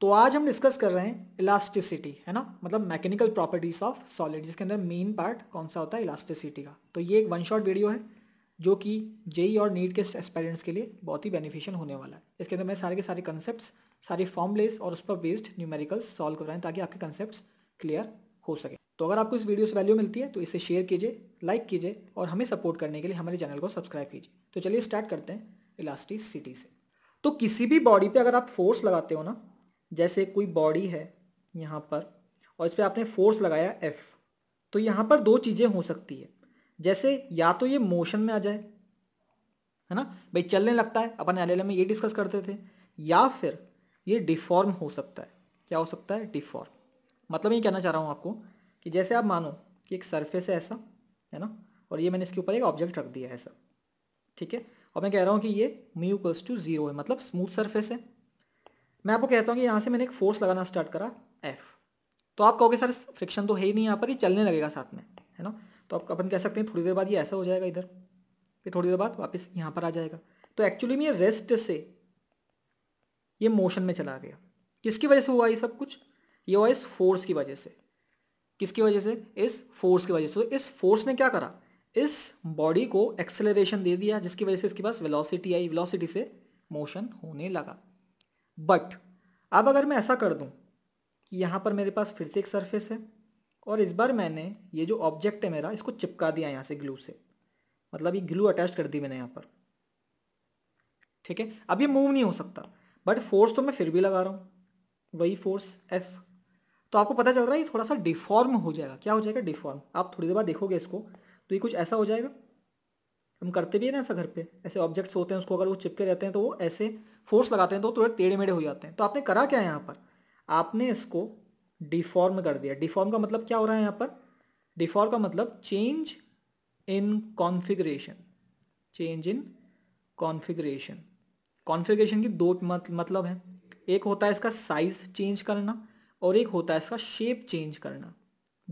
तो आज हम डिस्कस कर रहे हैं इलास्टिसिटी है ना मतलब मैकेनिकल प्रॉपर्टीज ऑफ सॉलिड जिसके अंदर मेन पार्ट कौन सा होता है इलास्टिसिटी का तो ये एक वन शॉट वीडियो है जो कि जेई e और नीट के एक्सपेरेंट्स के लिए बहुत ही बेनिफिशियल होने वाला है इसके अंदर मैं सारे के सारे कंसेप्ट सारे फॉर्मलेस और उस पर बेस्ड न्यूमेरिकल्स सॉल्व कर रहे हैं ताकि आपके कंसेप्ट क्लियर हो सके तो अगर आपको इस वीडियो से वैल्यू मिलती है तो इसे शेयर कीजिए लाइक कीजिए और हमें सपोर्ट करने के लिए हमारे चैनल को सब्सक्राइब कीजिए तो चलिए स्टार्ट करते हैं इलास्टिसिटी से तो किसी भी बॉडी पे अगर आप फोर्स लगाते हो ना जैसे कोई बॉडी है यहाँ पर और इस पर आपने फोर्स लगाया एफ तो यहाँ पर दो चीज़ें हो सकती है जैसे या तो ये मोशन में आ जाए है ना भाई चलने लगता है अपन एल में ये डिस्कस करते थे या फिर ये डिफॉर्म हो सकता है क्या हो सकता है डिफॉर्म मतलब ये कहना चाह रहा हूँ आपको कि जैसे आप मानो कि एक सरफेस है ऐसा है ना और ये मैंने इसके ऊपर एक ऑब्जेक्ट रख दिया है ऐसा ठीक है और मैं कह रहा हूँ कि ये म्यूकल्स टू ज़ीरो है मतलब स्मूथ सरफेस है मैं आपको कहता हूँ कि यहाँ से मैंने एक फोर्स लगाना स्टार्ट करा एफ तो आप कहोगे सर फ्रिक्शन तो है ही नहीं यहाँ पर ये चलने लगेगा साथ में है ना तो आप अपन कह सकते हैं थोड़ी देर बाद ये ऐसा हो जाएगा इधर फिर थोड़ी देर बाद वापस यहाँ पर आ जाएगा तो एक्चुअली में ये रेस्ट से ये मोशन में चला गया किसकी वजह से हुआ ये सब कुछ ये हुआ इस फोर्स की वजह से किसकी वजह से इस फोर्स की वजह से तो इस फोर्स ने क्या करा इस बॉडी को एक्सेलरेशन दे दिया जिसकी वजह से इसके पास वेलोसिटी आई वेलोसिटी से मोशन होने लगा बट अब अगर मैं ऐसा कर दूँ कि यहाँ पर मेरे पास फिर से एक सरफेस है और इस बार मैंने ये जो ऑब्जेक्ट है मेरा इसको चिपका दिया यहाँ से ग्लू से मतलब ये ग्लू अटैच कर दी मैंने यहाँ पर ठीक है अब ये मूव नहीं हो सकता बट फोर्स तो मैं फिर भी लगा रहा हूँ वही फोर्स एफ तो आपको पता चल रहा है ये थोड़ा सा डिफॉर्म हो जाएगा क्या हो जाएगा डिफॉर्म आप थोड़ी देर बाद देखोगे इसको तो ये कुछ ऐसा हो जाएगा हम करते भी हैं ना ऐसा घर पे ऐसे ऑब्जेक्ट्स होते हैं उसको अगर वो चिपके रहते हैं तो वो ऐसे फोर्स लगाते हैं तो थोड़े टेढ़े मेढ़े हो जाते हैं तो आपने करा क्या है यहाँ पर आपने इसको डिफॉर्म कर दिया डिफॉर्म का मतलब क्या हो रहा है यहाँ पर डिफॉर्म का मतलब change in configuration change in configuration configuration की दो मतलब है एक होता है इसका साइज चेंज करना और एक होता है इसका शेप चेंज करना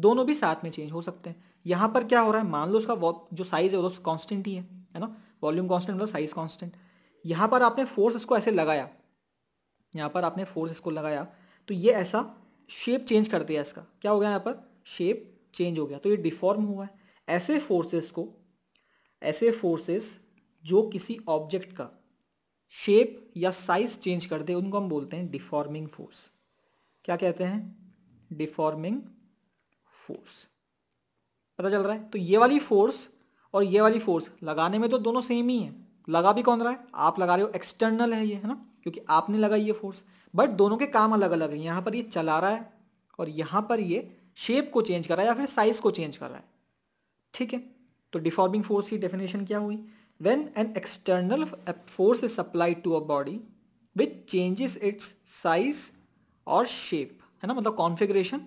दोनों भी साथ में चेंज हो सकते हैं यहाँ पर क्या हो रहा है मान लो उसका जो साइज है वो तो कॉन्स्टेंट ही है है ना वॉल्यूम कॉन्स्टेंट मतलब साइज कॉन्स्टेंट यहाँ पर आपने फोर्स इसको ऐसे लगाया यहाँ पर आपने फोर्स इसको लगाया तो ये ऐसा शेप चेंज कर दिया इसका क्या हो गया यहाँ पर शेप चेंज हो गया तो ये डिफॉर्म हुआ है ऐसे फोर्सेस को ऐसे फोर्सेस जो किसी ऑब्जेक्ट का शेप या साइज चेंज कर दे उनको हम बोलते हैं डिफॉर्मिंग फोर्स क्या कहते हैं डिफॉर्मिंग फोर्स पता चल रहा है तो ये वाली फोर्स और ये वाली फोर्स लगाने में तो दोनों सेम ही है लगा भी कौन रहा है आप लगा रहे हो एक्सटर्नल है ये है ना क्योंकि आपने लगाई ये फोर्स बट दोनों के काम अलग अलग है यहाँ पर ये चला रहा है और यहाँ पर ये शेप को चेंज कर रहा है या फिर साइज को चेंज कर रहा है ठीक है तो डिफॉर्मिंग फोर्स की डेफिनेशन क्या हुई when an external force is supplied to a body which changes its size और शेप है ना मतलब कॉन्फिग्रेशन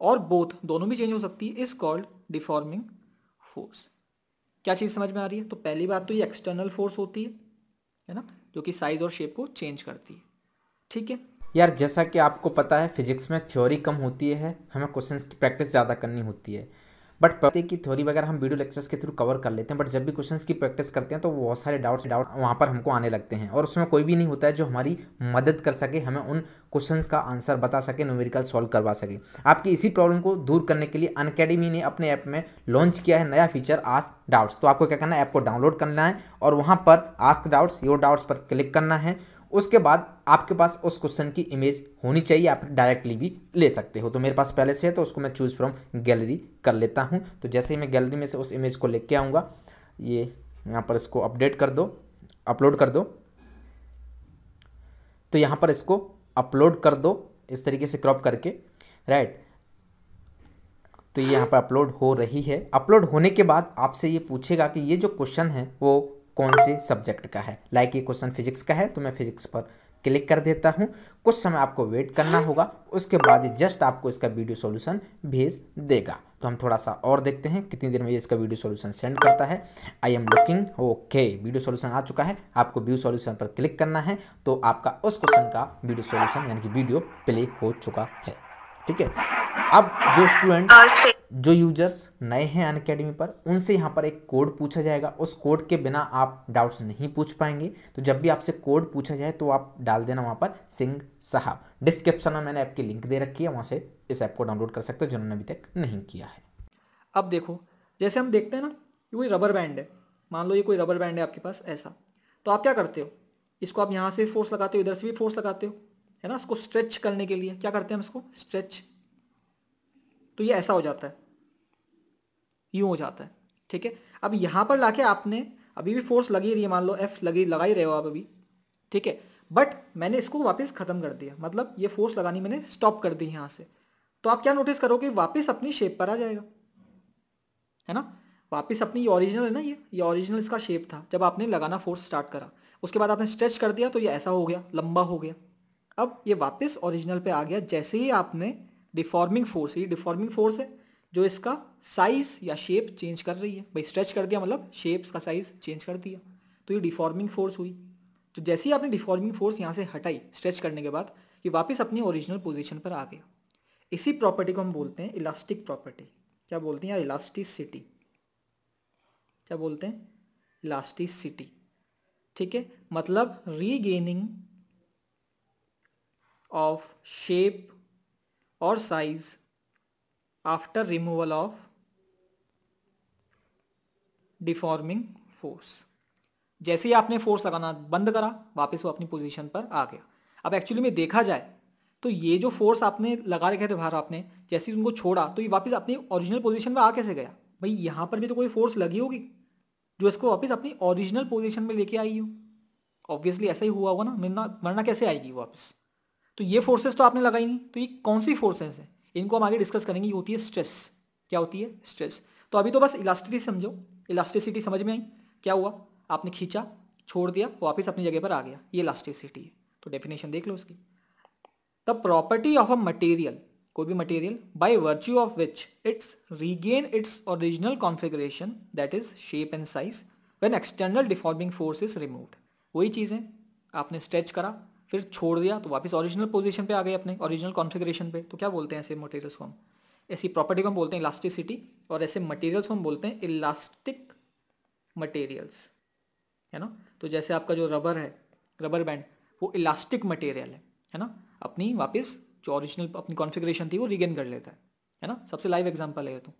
और बोथ दोनों भी चेंज हो सकती है इस कॉल्ड डिफॉर्मिंग फोर्स क्या चीज़ समझ में आ रही है तो पहली बात तो ये एक्सटर्नल फोर्स होती है है ना जो कि साइज और शेप को चेंज करती है ठीक है यार जैसा कि आपको पता है फिजिक्स में थ्योरी कम होती है हमें क्वेश्चंस की प्रैक्टिस ज़्यादा करनी होती है बट प्रत्येक की थ्योरी वगैरह हम वीडियो लेक्चर्स के थ्रू कवर कर लेते हैं बट जब भी क्वेश्चंस की प्रैक्टिस करते हैं तो बहुत सारे डाउट्स डाउट वहाँ पर हमको आने लगते हैं और उसमें कोई भी नहीं होता है जो हमारी मदद कर सके हमें उन क्वेश्चन का आंसर बता सके न्यूमेरिकल सॉल्व करवा सके आपकी इसी प्रॉब्लम को दूर करने के लिए अनकेडमी ने अपने ऐप में लॉन्च किया है नया फीचर आस्क डाउट्स तो आपको क्या करना है ऐप को डाउनलोड करना है और वहाँ पर आस्क डाउट्स योर डाउट्स पर क्लिक करना है उसके बाद आपके पास उस क्वेश्चन की इमेज होनी चाहिए आप डायरेक्टली भी ले सकते हो तो मेरे पास पहले से है तो उसको मैं चूज़ फ्रॉम गैलरी कर लेता हूँ तो जैसे ही मैं गैलरी में से उस इमेज को लेके आऊँगा ये यहाँ पर इसको अपडेट कर दो अपलोड कर दो तो यहाँ पर इसको अपलोड कर दो इस तरीके से क्रॉप करके राइट तो ये यहाँ पर अपलोड हो रही है अपलोड होने के बाद आपसे ये पूछेगा कि ये जो क्वेश्चन है वो कौन से सब्जेक्ट का है लाइक ये क्वेश्चन फिजिक्स का है तो मैं फिजिक्स पर क्लिक कर देता हूँ कुछ समय आपको वेट करना होगा उसके बाद जस्ट आपको इसका वीडियो सॉल्यूशन भेज देगा तो हम थोड़ा सा और देखते हैं कितनी देर में ये इसका वीडियो सॉल्यूशन सेंड करता है I am looking okay video solution आ चुका है आपको व्यू सॉल्यूशन पर क्लिक करना है तो आपका उस क्वेश्चन का वीडियो सोल्यूशन यानी कि वीडियो प्ले हो चुका है ठीक है अब जो स्टूडेंट जो यूजर्स नए हैं अन अकेडमी पर उनसे यहाँ पर एक कोड पूछा जाएगा उस कोड के बिना आप डाउट्स नहीं पूछ पाएंगे तो जब भी आपसे कोड पूछा जाए तो आप डाल देना वहाँ पर सिंह साहब डिस्क्रिप्शन में मैंने ऐप की लिंक दे रखी है वहाँ से इस ऐप को डाउनलोड कर सकते हो जिन्होंने अभी तक नहीं किया है अब देखो जैसे हम देखते हैं ना कोई रबर बैंड है मान लो ये कोई रबर बैंड है आपके पास ऐसा तो आप क्या करते हो इसको आप यहाँ से फोर्स लगाते हो इधर से भी फोर्स लगाते हो है ना इसको स्ट्रेच करने के लिए क्या करते हैं हम इसको स्ट्रेच तो ये ऐसा हो जाता है यूँ हो जाता है ठीक है अब यहाँ पर लाके आपने अभी भी फोर्स लगी रही है मान लो एफ लगी लगा ही रहे हो आप अभी ठीक है बट मैंने इसको वापस ख़त्म कर दिया मतलब ये फोर्स लगानी मैंने स्टॉप कर दी यहाँ से तो आप क्या नोटिस करोगे वापस अपनी शेप पर आ जाएगा है ना वापस अपनी ये ओरिजिनल है ना ये ये ओरिजिनल इसका शेप था जब आपने लगाना फोर्स स्टार्ट करा उसके बाद आपने स्ट्रेच कर दिया तो ये ऐसा हो गया लंबा हो गया अब ये वापस ओरिजिनल पे आ गया जैसे ही आपने डिफॉर्मिंग फोर्स ये डिफॉर्मिंग फोर्स है जो इसका साइज या शेप चेंज कर रही है भाई स्ट्रेच कर दिया मतलब शेप्स का साइज चेंज कर दिया तो ये डिफॉर्मिंग फोर्स हुई तो जैसे ही आपने डिफॉर्मिंग फोर्स यहाँ से हटाई स्ट्रेच करने के बाद ये वापस अपनी ओरिजिनल पोजिशन पर आ गया इसी प्रॉपर्टी को हम बोलते हैं इलास्टिक प्रॉपर्टी क्या बोलते हैं यार इलास्टिसिटी क्या बोलते हैं इलास्टिसिटी ठीक है मतलब regaining of shape or size after removal of deforming force जैसे ही आपने फोर्स लगाना बंद करा वापस वो अपनी पोजीशन पर आ गया अब एक्चुअली में देखा जाए तो ये जो फोर्स आपने लगा रखे थे बाहर आपने जैसे ही उनको छोड़ा तो ये वापस अपनी ओरिजिनल पोजीशन पर आ कैसे गया भाई यहाँ पर भी तो कोई फोर्स लगी होगी जो इसको वापस अपनी ओरिजिनल पोजिशन में लेके आई हो ऑब्वियसली ऐसा ही हुआ होगा ना मरना कैसे आएगी वापस तो ये फोर्सेस तो आपने लगाई नहीं तो ये कौन सी फोर्सेस है इनको हम आगे डिस्कस करेंगे ये होती है स्ट्रेस क्या होती है स्ट्रेस तो अभी तो बस इलास्टिसिटी समझो इलास्टिसिटी समझ में आई क्या हुआ आपने खींचा छोड़ दिया वापस अपनी जगह पर आ गया ये इलास्टिसिटी है तो डेफिनेशन देख लो उसकी the property of a material कोई भी material by virtue of which its regain its original configuration that is shape and size when external deforming force is remove वही चीज़ें आपने स्ट्रेच करा फिर छोड़ दिया तो वापस ओरिजिनल पोजीशन पे आ गए अपने ओरिजिनल कॉन्फ़िगरेशन पे तो क्या बोलते हैं ऐसे मटेरियल्स को हम ऐसी प्रॉपर्टी को हम बोलते हैं इलास्टिसिटी और ऐसे मटेरियल्स को हम बोलते हैं इलास्टिक मटेरियल्स है ना तो जैसे आपका जो रबर है रबर बैंड वो इलास्टिक मटेरियल है है ना अपनी वापस जो ऑरिजिनल अपनी कॉन्फिग्रेशन थी वो रिगेन कर लेता है है ना सबसे लाइव एग्जाम्पल है तो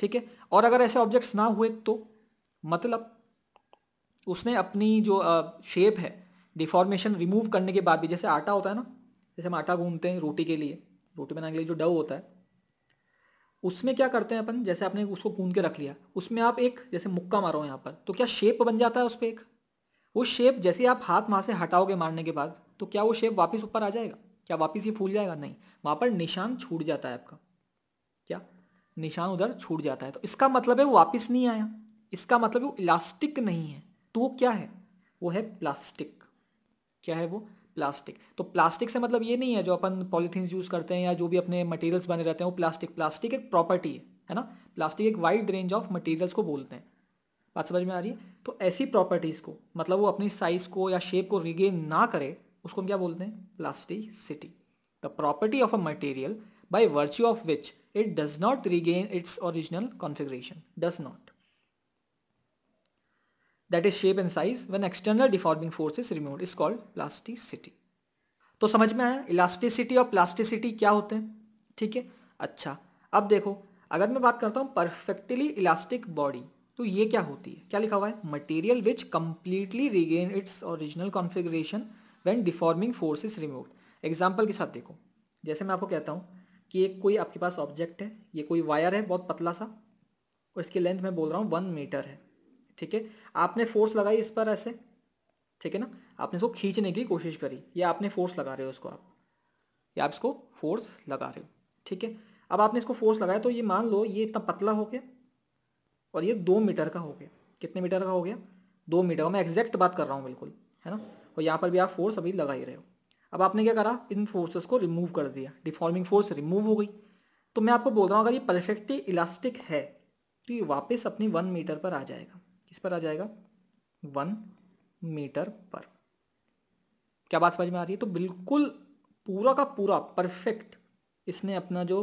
ठीक है और अगर ऐसे ऑब्जेक्ट्स ना हुए तो मतलब उसने अपनी जो शेप है डिफॉर्मेशन रिमूव करने के बाद भी जैसे आटा होता है ना जैसे हम आटा गूंधते हैं रोटी के लिए रोटी बनाने के लिए जो डव होता है उसमें क्या करते हैं अपन जैसे आपने उसको गूंद के रख लिया उसमें आप एक जैसे मुक्का मारो यहाँ पर तो क्या शेप बन जाता है उस पर एक वो शेप जैसे आप हाथ वहाँ से हटाओगे मारने के बाद तो क्या वो शेप वापस ऊपर आ जाएगा क्या वापस ये फूल जाएगा नहीं वहाँ पर निशान छूट जाता है आपका क्या निशान उधर छूट जाता है तो इसका मतलब है वो वापस नहीं आया इसका मतलब वो इलास्टिक नहीं है तो वो क्या है वो है प्लास्टिक क्या है वो प्लास्टिक तो प्लास्टिक से मतलब ये नहीं है जो अपन पॉलीथीन यूज़ करते हैं या जो भी अपने मटेरियल्स बने रहते हैं वो प्लास्टिक प्लास्टिक एक प्रॉपर्टी है है ना प्लास्टिक एक वाइड रेंज ऑफ मटेरियल्स को बोलते हैं बात समझ में आ रही है तो ऐसी प्रॉपर्टीज़ को मतलब वो अपनी साइज़ को या शेप को रिगेन ना करे उसको हम क्या बोलते हैं plasticity the property of a material by virtue of which it does not regain its original configuration does not that is shape and size when external deforming force is remove is called plasticity तो समझ में आया elasticity और plasticity क्या होते हैं ठीक है अच्छा अब देखो अगर मैं बात करता हूँ परफेक्टली इलास्टिक बॉडी तो ये क्या होती है क्या लिखा हुआ है material which completely regain its original configuration when deforming force is remove example के साथ देखो जैसे मैं आपको कहता हूँ कि एक कोई आपके पास ऑब्जेक्ट है ये कोई वायर है बहुत पतला सा और इसकी लेंथ मैं बोल रहा हूँ वन मीटर है ठीक है आपने फोर्स लगाई इस पर ऐसे ठीक है ना आपने इसको खींचने की कोशिश करी या आपने फोर्स लगा रहे हो इसको आप या आप इसको फोर्स लगा रहे हो ठीक है अब आपने इसको फोर्स लगाया तो ये मान लो ये इतना पतला हो गया और ये दो मीटर का हो गया कितने मीटर का हो गया दो मीटर का मैं एग्जैक्ट बात कर रहा हूँ बिल्कुल है ना और यहाँ पर भी आप फोर्स अभी लगा ही रहे हो अब आपने क्या करा इन फोर्सेस को रिमूव कर दिया डिफॉर्मिंग फोर्स रिमूव हो गई तो मैं आपको बोल रहा हूँ अगर ये परफेक्टली इलास्टिक है तो ये वापस अपनी वन मीटर पर आ जाएगा किस पर आ जाएगा वन मीटर पर क्या बात समझ में आ रही है तो बिल्कुल पूरा का पूरा परफेक्ट इसने अपना जो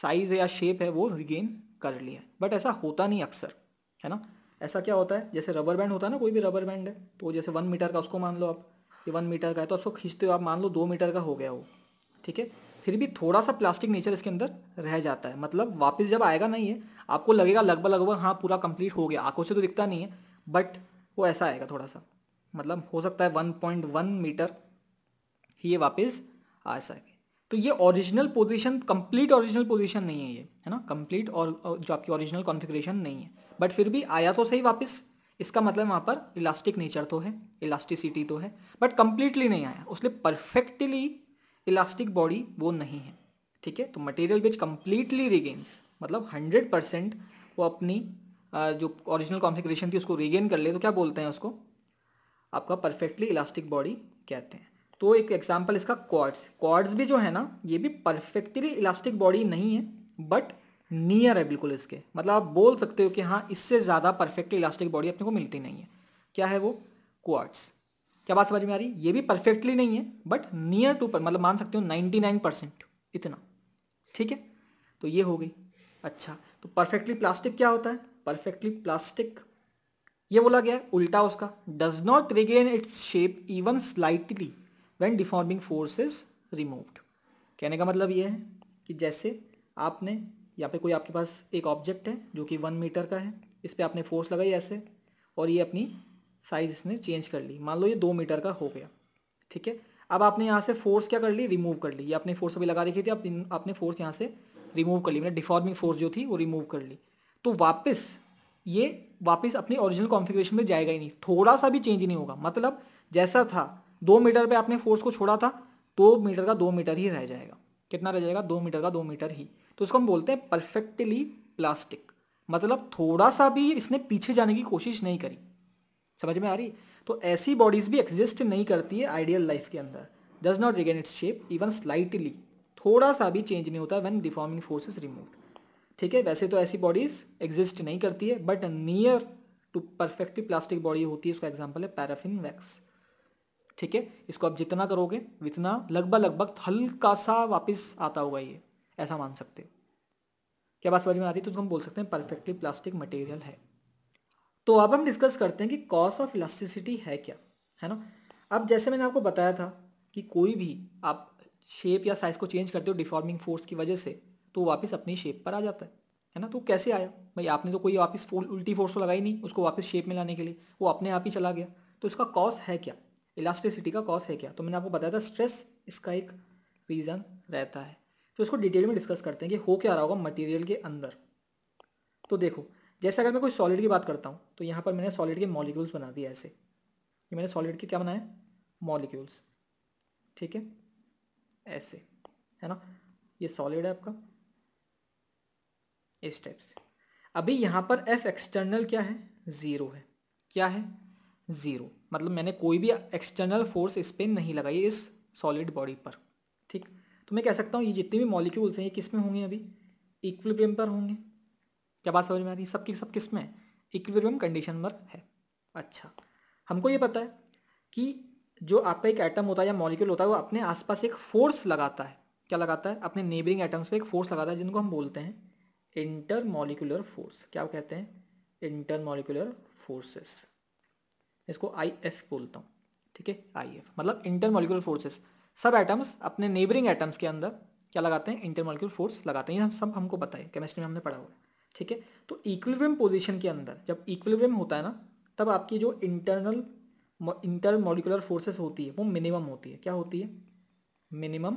साइज या शेप है वो रिगेन कर लिया है बट ऐसा होता नहीं अक्सर है ना ऐसा क्या होता है जैसे रबर बैंड होता है ना कोई भी रबर बैंड है तो जैसे वन मीटर का उसको मान लो आप ये वन मीटर का है तो उसको खींचते हो आप मान लो दो मीटर का हो गया वो ठीक है फिर भी थोड़ा सा प्लास्टिक नेचर इसके अंदर रह जाता है मतलब वापस जब आएगा नहीं है आपको लगेगा लगभग लगभग हाँ पूरा कंप्लीट हो गया आंखों से तो दिखता नहीं है बट वो ऐसा आएगा थोड़ा सा मतलब हो सकता है 1.1 मीटर ही ये वापस आ सके तो ये original position complete original position नहीं है ये है ना कंप्लीट और जो आपकी ओरिजिनल कॉन्फिग्रेशन नहीं है बट फिर भी आया तो सही वापस इसका मतलब वहाँ पर इलास्टिक नेचर तो है इलास्टिसिटी तो है बट कम्प्लीटली नहीं आया उसने परफेक्टली इलास्टिक बॉडी वो नहीं है ठीक है तो मटेरियल विच कम्प्लीटली रिगेन्स मतलब हंड्रेड परसेंट वो अपनी जो ओरिजिनल कॉन्फिग्रेशन थी उसको रिगेन कर ले तो क्या बोलते हैं उसको आपका परफेक्टली इलास्टिक बॉडी कहते हैं तो एक एग्जाम्पल इसका क्वार्ड्स क्वार्ड्स भी जो है ना ये भी परफेक्टली इलास्टिक बॉडी नहीं है बट नियर है बिल्कुल इसके मतलब आप बोल सकते हो कि हाँ इससे ज़्यादा परफेक्टली इलास्टिक बॉडी अपने को मिलती नहीं है क्या है वो क्वार्ट्स क्या बात समझ में आ रही ये भी परफेक्टली नहीं है बट नियर टू पर मतलब मान सकते हो नाइन्टी नाइन परसेंट इतना ठीक है तो ये हो गई अच्छा तो परफेक्टली प्लास्टिक क्या होता है परफेक्टली प्लास्टिक ये बोला गया उल्टा उसका does not regain its shape even slightly when deforming force is removed कहने का मतलब ये है कि जैसे आपने यहाँ पे कोई आपके पास एक ऑब्जेक्ट है जो कि वन मीटर का है इस पर आपने फोर्स लगाई ऐसे और ये अपनी साइज इसने चेंज कर ली मान लो ये दो मीटर का हो गया ठीक है अब आपने यहाँ से फोर्स क्या कर ली रिमूव कर ली ये आपने फोर्स अभी लगा रखी थी आपने फोर्स यहाँ से रिमूव कर ली मैंने डिफॉर्मिंग फोर्स जो थी वो रिमूव कर ली तो वापस ये वापस अपने ओरिजिनल कॉन्फिग्रेशन में जाएगा ही नहीं थोड़ा सा भी चेंज नहीं होगा मतलब जैसा था दो मीटर पे आपने फोर्स को छोड़ा था दो मीटर का दो मीटर ही रह जाएगा कितना रह जाएगा दो मीटर का दो मीटर ही तो उसको हम बोलते हैं परफेक्टली प्लास्टिक मतलब थोड़ा सा भी इसने पीछे जाने की कोशिश नहीं करी समझ में आ रही तो ऐसी बॉडीज़ भी एग्जिस्ट नहीं करती है आइडियल लाइफ के अंदर does not regain its shape even slightly थोड़ा सा भी चेंज नहीं होता वेन डिफॉर्मिंग फोर्सेस रिमूव ठीक है वैसे तो ऐसी बॉडीज एग्जिस्ट नहीं करती है but near to perfectly plastic body होती है उसका एग्जाम्पल है पैराफिन वैक्स ठीक है इसको आप जितना करोगे उतना लगभग लगभग हल्का सा वापस आता होगा ये ऐसा मान सकते हो क्या बात समझ में आ रही है तो उसको हम बोल सकते हैं परफेक्टली प्लास्टिक मटेरियल है तो अब हम डिस्कस करते हैं कि कॉज ऑफ इलास्टिसिटी है क्या है ना अब जैसे मैंने आपको बताया था कि कोई भी आप शेप या साइज़ को चेंज करते हो डिफॉर्मिंग फोर्स की वजह से तो वापस अपनी शेप पर आ जाता है है ना तो कैसे आया भाई आपने तो कोई वापस उल्टी फोर्स तो लगाई नहीं उसको वापस शेप में लाने के लिए वो अपने आप ही चला गया तो इसका कॉज है क्या इलास्टिसिटी का कॉज है क्या तो मैंने आपको बताया था स्ट्रेस इसका एक रीज़न रहता है तो इसको डिटेल में डिस्कस करते हैं कि हो क्या रहा होगा मटेरियल के अंदर तो देखो जैसे अगर मैं कोई सॉलिड की बात करता हूँ तो यहाँ पर मैंने सॉलिड के मॉलिक्यूल्स बना दिए ऐसे ये मैंने सॉलिड के क्या बनाए मॉलिक्यूल्स ठीक है ऐसे है ना ये सॉलिड है आपका इस टाइप से अभी यहाँ पर एफ एक्सटर्नल क्या है ज़ीरो है क्या है ज़ीरो मतलब मैंने कोई भी एक्सटर्नल फोर्स इस पर नहीं लगाई इस सॉलिड बॉडी पर ठीक तो मैं कह सकता हूँ ये जितने भी मॉलिक्यूल्स हैं ये किस में होंगे अभी इक्वल पर होंगे क्या बात समझ में आ रही है सब की सब किस में इक्विलिब्रियम कंडीशन पर है अच्छा हमको ये पता है कि जो आपका एक एटम होता है या मॉलिक्यूल होता है वो अपने आसपास एक फोर्स लगाता है क्या लगाता है अपने नेबरिंग एटम्स पे एक फोर्स लगाता है जिनको हम बोलते हैं इंटर मॉलिकुलर फोर्स क्या वो कहते हैं इंटर मॉलिकुलर फोर्सेस इसको आई एफ बोलता हूँ ठीक है आई एफ मतलब इंटर मॉलिकुलर फोर्सेस सब एटम्स अपने नेबरिंग एटम्स के अंदर क्या लगाते हैं इंटर मॉलिकुलर फोर्स लगाते हैं ये हम सब हमको पता है केमिस्ट्री में हमने पढ़ा हुआ है ठीक है तो इक्विलिब्रियम पोजीशन के अंदर जब इक्विलिब्रियम होता है ना तब आपकी जो इंटरनल इंटर मॉलिकुलर फोर्सेस होती है वो मिनिमम होती है क्या होती है मिनिमम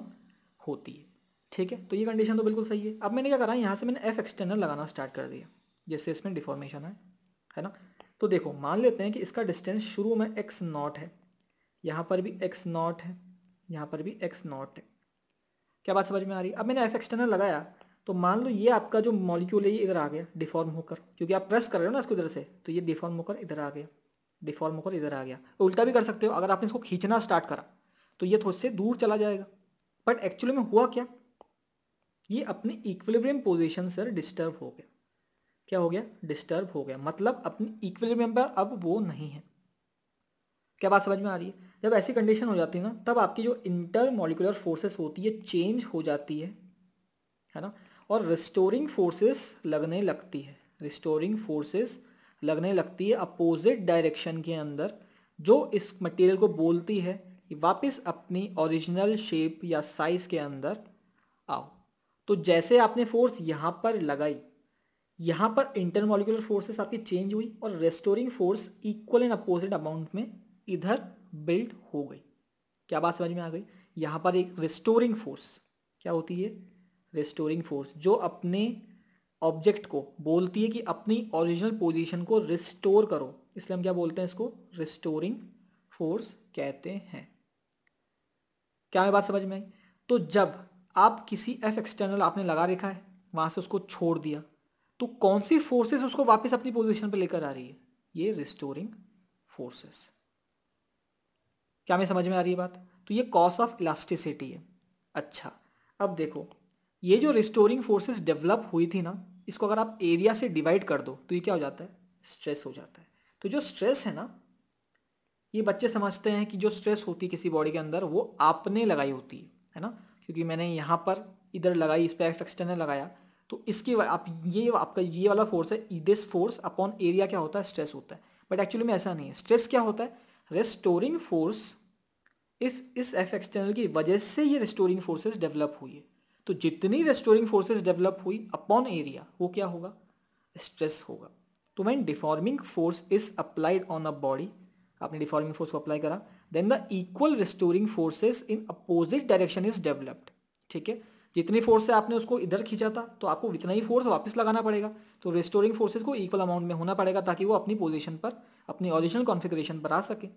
होती है ठीक है तो ये कंडीशन तो बिल्कुल सही है अब मैंने क्या करा यहाँ से मैंने एफ एक्सटर्नल लगाना स्टार्ट कर दिया जिससे इसमें डिफॉर्मेशन है है ना तो देखो मान लेते हैं कि इसका डिस्टेंस शुरू में एक्स नॉट है यहाँ पर भी एक्स नॉट है यहाँ पर भी एक्स नॉट है क्या बात समझ में आ रही है अब मैंने एफ एक्सटर्नल लगाया तो मान लो ये आपका जो मॉलिक्यूल है ये इधर आ गया डिफॉर्म होकर क्योंकि आप प्रेस कर रहे हो ना इसको इधर से तो ये डिफॉर्म होकर इधर आ गया डिफॉर्म होकर इधर आ गया तो उल्टा भी कर सकते हो अगर आपने इसको खींचना स्टार्ट करा तो ये थोड़े से दूर चला जाएगा बट एक्चुअली में हुआ क्या ये अपनी इक्विलिब्रियम पोजिशन से डिस्टर्ब हो गया क्या हो गया डिस्टर्ब हो गया मतलब अपनी इक्विलिब्रियम पर अब वो नहीं है क्या बात समझ में आ रही है जब ऐसी कंडीशन हो जाती है ना तब आपकी जो इंटर मॉलिकुलर फोर्सेस होती है चेंज हो जाती है है ना और रिस्टोरिंग फोर्सेस लगने लगती है रिस्टोरिंग फोर्सेस लगने लगती है अपोजिट डायरेक्शन के अंदर जो इस मटेरियल को बोलती है कि वापस अपनी ओरिजिनल शेप या साइज़ के अंदर आओ तो जैसे आपने फोर्स यहाँ पर लगाई यहाँ पर इंटरमोलिकुलर फोर्सेस आपकी चेंज हुई और restoring force equal and opposite amount में इधर बिल्ड हो गई क्या बात समझ में आ गई यहाँ पर एक रिस्टोरिंग फोर्स क्या होती है रिस्टोरिंग फोर्स जो अपने ऑब्जेक्ट को बोलती है कि अपनी ओरिजिनल पोजीशन को रिस्टोर करो इसलिए हम क्या बोलते हैं इसको रिस्टोरिंग फोर्स कहते हैं क्या मैं बात समझ में आई तो जब आप किसी एफ एक्सटर्नल आपने लगा रखा है वहां से उसको छोड़ दिया तो कौन सी फोर्सेस उसको वापस अपनी पोजीशन पर लेकर आ रही है ये रिस्टोरिंग फोर्सेस क्या मैं समझ में आ रही है बात तो ये कॉस ऑफ इलास्टिसिटी है अच्छा अब देखो ये जो रिस्टोरिंग फोर्सेस डेवलप हुई थी ना इसको अगर आप एरिया से डिवाइड कर दो तो ये क्या हो जाता है स्ट्रेस हो जाता है तो जो स्ट्रेस है ना ये बच्चे समझते हैं कि जो स्ट्रेस होती है किसी बॉडी के अंदर वो आपने लगाई होती है है ना क्योंकि मैंने यहाँ पर इधर लगाई इस पर एक्स एक्सटर्नल लगाया तो इसकी आप ये आपका ये वाला फोर्स है दिस फोर्स अपॉन एरिया क्या होता है स्ट्रेस होता है बट एक्चुअली में ऐसा नहीं है स्ट्रेस क्या होता है रेस्टोरिंग फोर्स इस इस एफ एक्सटर्नल की वजह से ये रेस्टोरिंग फोर्सेस डेवलप हुई है तो जितनी रेस्टोरिंग फोर्सेस डेवलप हुई अपॉन एरिया वो क्या होगा स्ट्रेस होगा तो when deforming force is applied on a body आपने डिफॉर्मिंग फोर्स को अप्लाई करा then the equal restoring forces in opposite direction is developed ठीक है जितनी फोर्स है आपने उसको इधर खींचा था तो आपको उतना ही फोर्स वापस लगाना पड़ेगा तो रेस्टोरिंग फोर्सेस को इक्वल अमाउंट में होना पड़ेगा ताकि वो अपनी पोजीशन पर अपनी ओरिजिनल कॉन्फिग्रेशन पर आ सके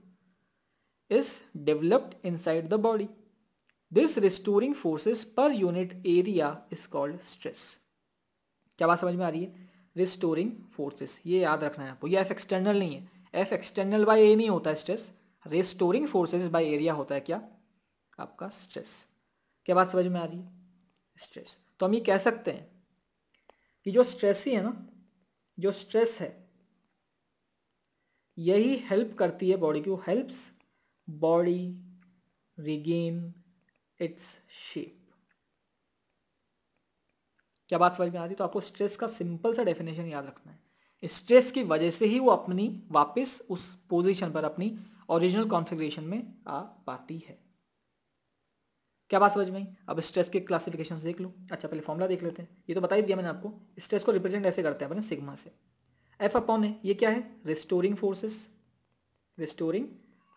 is developed inside the body this restoring forces पर unit area is called stress क्या बात समझ में आ रही है रिस्टोरिंग फोर्सेस ये याद रखना है आपको ये एफ एक्सटर्नल नहीं है एफ एक्सटर्नल बाय ए नहीं होता है stress restoring forces by area होता है क्या आपका स्ट्रेस क्या बात समझ में आ रही है स्ट्रेस तो हम ये कह सकते हैं कि जो स्ट्रेस ही है ना जो स्ट्रेस है यही हेल्प करती है बॉडी को helps body regain its shape क्या बात समझ में आ रही तो आपको स्ट्रेस का सिंपल सा डेफिनेशन याद रखना है स्ट्रेस की वजह से ही वो अपनी वापस उस पोजीशन पर अपनी ओरिजिनल कॉन्फ़िगरेशन में आ पाती है क्या बात समझ में आई अब स्ट्रेस के क्लासिफिकेशन देख लो अच्छा पहले फॉर्मूला देख लेते हैं ये तो बता ही दिया मैंने आपको स्ट्रेस को रिप्रेजेंट ऐसे करते हैं अपने सिग्मा से एफ अपॉन ए ये क्या है रिस्टोरिंग फोर्सेस रिस्टोरिंग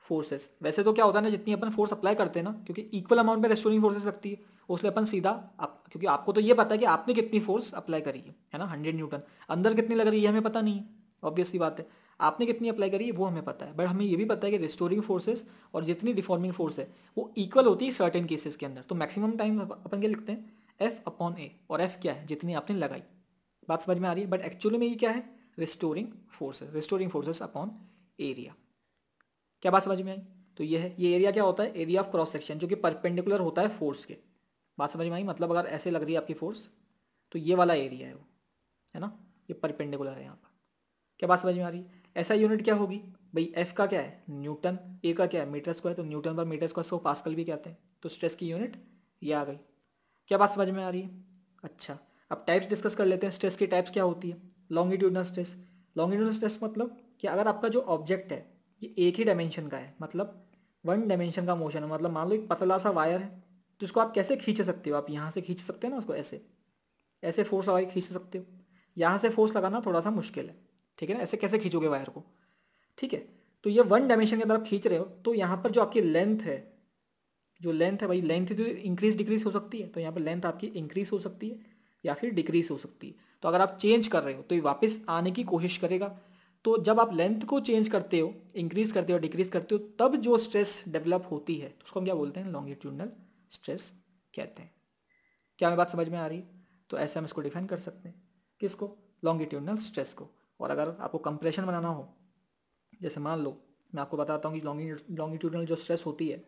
फोर्सेस वैसे तो क्या होता है ना जितनी अपन फोर्स अप्लाई करते हैं ना क्योंकि इक्वल अमाउंट में रेस्टोरिंग फोर्सेस लगती है उसलिए अपन सीधा आप क्योंकि आपको तो ये पता है कि आपने कितनी फोर्स अप्लाई करी है है ना हंड्रेड न्यूटन अंदर कितनी लग रही है हमें पता नहीं है ऑब्वियसली बात है आपने कितनी अप्लाई करी है वो हमें पता है बट हमें ये भी पता है कि रिस्टोरिंग फोर्सेस और जितनी डिफॉर्मिंग फोर्स है वो इक्वल होती है सर्टेन केसेस के अंदर तो मैक्सिमम टाइम अपन क्या लिखते हैं एफ अपॉन ए और एफ क्या है जितनी आपने लगाई बात समझ में आ रही है बट एक्चुअली में ये क्या है restoring forces restoring forces upon area क्या बात समझ में आई तो ये है ये एरिया क्या होता है एरिया ऑफ क्रॉस सेक्शन जो कि परपेंडिकुलर होता है फोर्स के बात समझ में आई मतलब अगर ऐसे लग रही है आपकी फोर्स तो ये वाला एरिया है वो है ना ये परपेंडिकुलर है यहाँ पर क्या बात समझ में आ रही है ऐसा यूनिट क्या होगी भाई एफ का क्या है न्यूटन ए का क्या है मीटर स्क्वायर तो newton per metre square so pascal भी कहते हैं तो स्ट्रेस की यूनिट ये आ गई क्या बात समझ में आ रही है अच्छा अब टाइप्स डिस्कस कर लेते हैं स्ट्रेस की टाइप्स क्या होती है लॉन्गिट्यूडनल स्ट्रेस लॉन्गिट्यूडनल स्ट्रेस मतलब कि अगर आपका जो ऑब्जेक्ट है ये एक ही डायमेंशन का है मतलब वन डायमेंशन का मोशन है मतलब मान लो एक पतला सा वायर है तो इसको आप कैसे खींच सकते हो आप यहाँ से खींच सकते हो ना उसको ऐसे ऐसे फोर्स लगा के खींच सकते हो यहाँ से फोर्स लगाना थोड़ा सा मुश्किल है ठीक है ना ऐसे कैसे खींचोगे वायर को ठीक है तो ये वन डायमेंशन के अंदर आप खींच रहे हो तो यहाँ पर जो आपकी लेंथ है जो लेंथ है भाई लेंथ तो इंक्रीज डिक्रीज हो सकती है तो यहाँ पर लेंथ आपकी इंक्रीज हो सकती है या फिर डिक्रीज हो सकती है तो अगर आप चेंज कर रहे हो तो ये वापस आने की कोशिश करेगा तो जब आप लेंथ को चेंज करते हो इंक्रीज करते हो डिक्रीज करते हो तब जो स्ट्रेस डेवलप होती है तो उसको हम क्या बोलते हैं लॉन्गिट्यूडनल स्ट्रेस कहते हैं क्या बात समझ में आ रही है तो ऐसे हम इसको डिफाइन कर सकते हैं किसको लॉन्गिट्यूडनल स्ट्रेस को और अगर आपको कंप्रेशन बनाना हो जैसे मान लो मैं आपको बताता हूँ कि लॉन्गिट्यूडनल जो स्ट्रेस होती है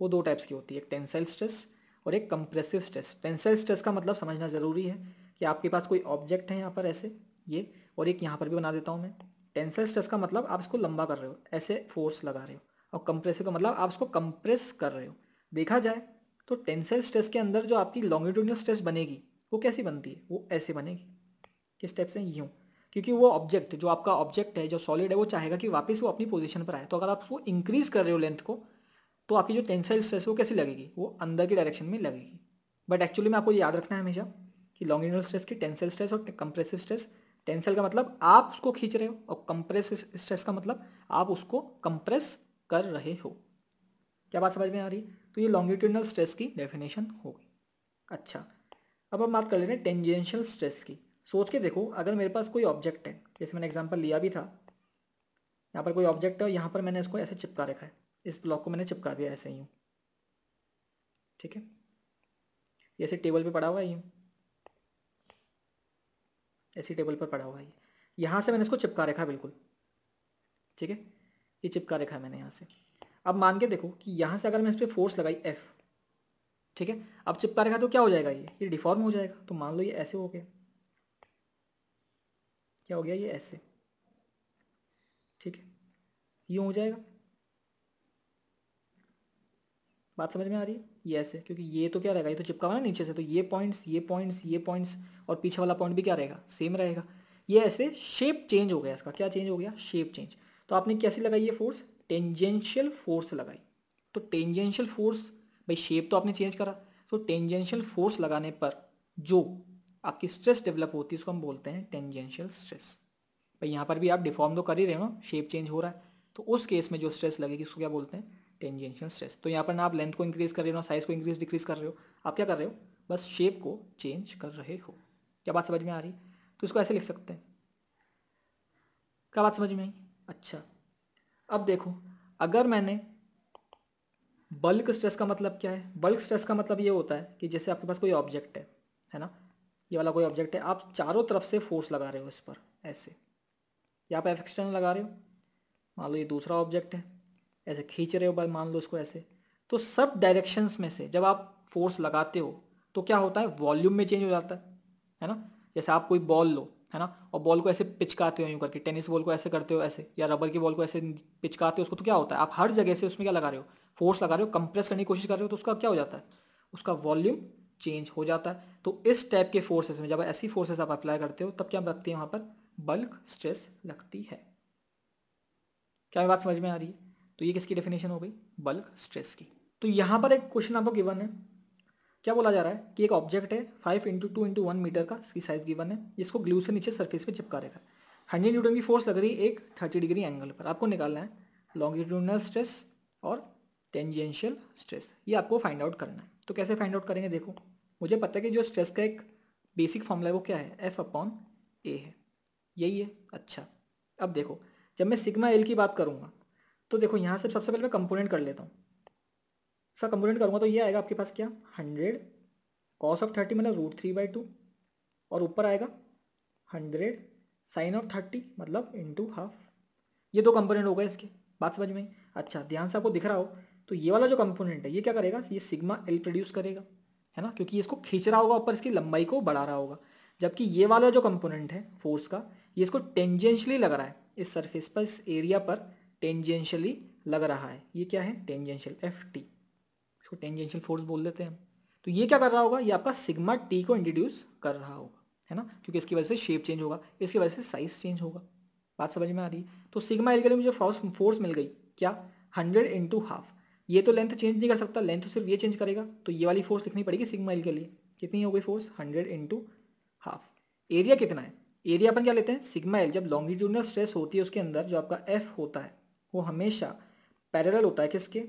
वो दो टाइप्स की होती है एक टेंसाइल स्ट्रेस और एक कंप्रेसिव स्ट्रेस टेंसाइल स्ट्रेस का मतलब समझना ज़रूरी है कि आपके पास कोई ऑब्जेक्ट है यहाँ पर ऐसे ये और एक यहाँ पर भी बना देता हूँ मैं टेंसल स्ट्रेस का मतलब आप इसको लंबा कर रहे हो ऐसे फोर्स लगा रहे हो और कंप्रेसिव का मतलब आप इसको कंप्रेस कर रहे हो देखा जाए तो टेंसल स्ट्रेस के अंदर जो आपकी लॉन्गिट्यूडनल स्ट्रेस बनेगी वो कैसी बनती है वो ऐसे बनेगी किस टाइप से यूँ क्योंकि वो ऑब्जेक्ट जो आपका ऑब्जेक्ट है जो सॉलिड है वो चाहेगा कि वापस वो अपनी पोजीशन पर आए तो अगर आप उसको इंक्रीज़ कर रहे हो लेंथ को तो आपकी जो टेंसाइल स्ट्रेस वो कैसी लगेगी वो अंदर की डायरेक्शन में लगेगी बट एक्चुअली में आपको याद रखना है हमेशा कि लॉन्गिट्यूडनल स्ट्रेस की टेंसाइल स्ट्रेस और कंप्रेसिव स्ट्रेस टेंसल का मतलब आप उसको खींच रहे हो और कंप्रेस स्ट्रेस का मतलब आप उसको कंप्रेस कर रहे हो क्या बात समझ में आ रही तो ये लॉन्गिट्यूडनल स्ट्रेस की डेफिनेशन हो गई अच्छा अब हम बात कर लेते हैं टेंजेंशियल स्ट्रेस की सोच के देखो अगर मेरे पास कोई ऑब्जेक्ट है जैसे मैंने एग्जाम्पल लिया भी था यहाँ पर कोई ऑब्जेक्ट है और यहाँ पर मैंने इसको ऐसे चिपका रखा है इस ब्लॉक को मैंने चिपका दिया ऐसे ही ठीक है जैसे टेबल पे पड़ा हुआ है यूँ ऐसी टेबल पर पड़ा हुआ है यहाँ से मैंने इसको चिपका रखा बिल्कुल ठीक है ये चिपका रखा है मैंने यहाँ से अब मान के देखो कि यहाँ से अगर मैं इस पर फोर्स लगाई एफ़ ठीक है अब चिपका रखा तो क्या हो जाएगा ये ये डिफॉर्म हो जाएगा तो मान लो ये ऐसे हो गया क्या हो गया ये ऐसे ठीक है यूँ हो जाएगा बात समझ में आ रही है ये ऐसे क्योंकि ये तो क्या रहेगा ये तो चिपका हुआ है नीचे से तो ये पॉइंट्स ये पॉइंट्स ये पॉइंट्स और पीछे वाला पॉइंट भी क्या रहेगा सेम रहेगा ये ऐसे शेप चेंज हो गया इसका क्या चेंज हो गया शेप चेंज तो आपने कैसी लगाई ये फोर्स टेंजेंशियल फोर्स लगाई तो टेंजेंशियल फोर्स भाई शेप तो आपने चेंज करा तो टेंजेंशियल फोर्स लगाने पर जो आपकी स्ट्रेस डेवलप होती है उसको हम बोलते हैं टेंजेंशियल स्ट्रेस भाई यहाँ पर भी आप डिफॉर्म तो कर ही रहे हो शेप चेंज हो रहा है तो उस केस में जो स्ट्रेस लगेगी उसको क्या बोलते हैं टेंजेंशियल स्ट्रेस तो यहाँ पर ना आप लेंथ को इंक्रीज कर रहे हो ना साइज को इंक्रीज डिक्रीज कर रहे हो आप क्या कर रहे हो बस शेप को चेंज कर रहे हो क्या बात समझ में आ रही है तो इसको ऐसे लिख सकते हैं क्या बात समझ में आई अच्छा अब देखो अगर मैंने बल्क स्ट्रेस का मतलब क्या है बल्क स्ट्रेस का मतलब ये होता है कि जैसे आपके पास कोई ऑब्जेक्ट है है ना ये वाला कोई ऑब्जेक्ट है आप चारों तरफ से फोर्स लगा रहे हो इस पर ऐसे या आप एफ एक्सटर्नल लगा रहे हो मान लो ये दूसरा ऑब्जेक्ट है ऐसे खींच रहे हो बस मान लो इसको ऐसे तो सब डायरेक्शंस में से जब आप फोर्स लगाते हो तो क्या होता है वॉल्यूम में चेंज हो जाता है है ना जैसे आप कोई बॉल लो है ना और बॉल को ऐसे पिचकाते हो यूँ करके टेनिस बॉल को ऐसे करते हो ऐसे या रबर की बॉल को ऐसे पिचकाते हो उसको तो क्या होता है आप हर जगह से उसमें क्या लगा रहे हो फोर्स लगा रहे हो कंप्रेस करने की कोशिश कर रहे हो तो उसका क्या हो जाता है उसका वॉल्यूम चेंज हो जाता है तो इस टाइप के फोर्सेस में जब ऐसी फोर्सेस आप अप्लाई करते हो तब क्या लगती है वहाँ पर बल्क स्ट्रेस लगती है क्या बात समझ में आ रही है तो ये किसकी डेफिनेशन हो गई बल्क स्ट्रेस की तो यहाँ पर एक क्वेश्चन आपको गिवन है क्या बोला जा रहा है कि एक ऑब्जेक्ट है five into two into one metre का इसकी साइज गिवन है इसको ग्लू से नीचे सरफेस पे चिपका रहेगा हंड्रेड न्यूटन की फोर्स लग रही है एक थर्टी डिग्री एंगल पर आपको निकालना है लॉन्गिट्यूडनल स्ट्रेस और टेंजेंशियल स्ट्रेस ये आपको फाइंड आउट करना है तो कैसे फाइंड आउट करेंगे देखो मुझे पता है कि जो स्ट्रेस का एक बेसिक फॉर्मूला है वो क्या है एफ अपॉन ए है यही है अच्छा अब देखो जब मैं सिग्मा एल की बात करूँगा तो देखो यहाँ से सबसे पहले मैं कंपोनेंट कर लेता हूँ सर कंपोनेंट करूँगा तो ये आएगा आपके पास क्या हंड्रेड कॉस ऑफ थर्टी मतलब रूट थ्री बाई टू और ऊपर आएगा हंड्रेड साइन ऑफ थर्टी मतलब इंटू हाफ ये दो कंपोनेंट हो गए इसके बात समझ में अच्छा ध्यान से आपको दिख रहा हो तो ये वाला जो कंपोनेंट है ये क्या करेगा ये सिग्मा एल प्रोड्यूस करेगा है ना क्योंकि इसको खींच रहा होगा ऊपर इसकी लंबाई को बढ़ा रहा होगा जबकि ये वाला जो कंपोनेंट है फोर्स का ये इसको टेंजेंशली लग रहा है इस सरफेस पर इस एरिया पर टेंजेंशियली लग रहा है ये क्या है टेंजेंशियल एफ टी इसको टेंजेंशियल फोर्स बोल देते हैं हम तो ये क्या कर रहा होगा ये आपका सिग्मा टी को इंट्रोड्यूस कर रहा होगा है ना क्योंकि इसकी वजह से शेप चेंज होगा इसकी वजह से साइज चेंज होगा बात समझ में आ रही है तो सिग्मा एल के लिए मुझे फोर्स फोर्स मिल गई क्या हंड्रेड इंटू हाफ ये तो लेंथ चेंज नहीं कर सकता लेंथ तो सिर्फ ये चेंज करेगा तो ये वाली फोर्स लिखनी पड़ेगी सिग्मा एल के लिए कितनी हो गई force hundred into half area कितना है एरिया अपन क्या लेते हैं सिग्मा एल जब लॉन्गिट्यूडनल स्ट्रेस होती है उसके अंदर जो आपका एफ होता है वो हमेशा पैरेलल होता है किसके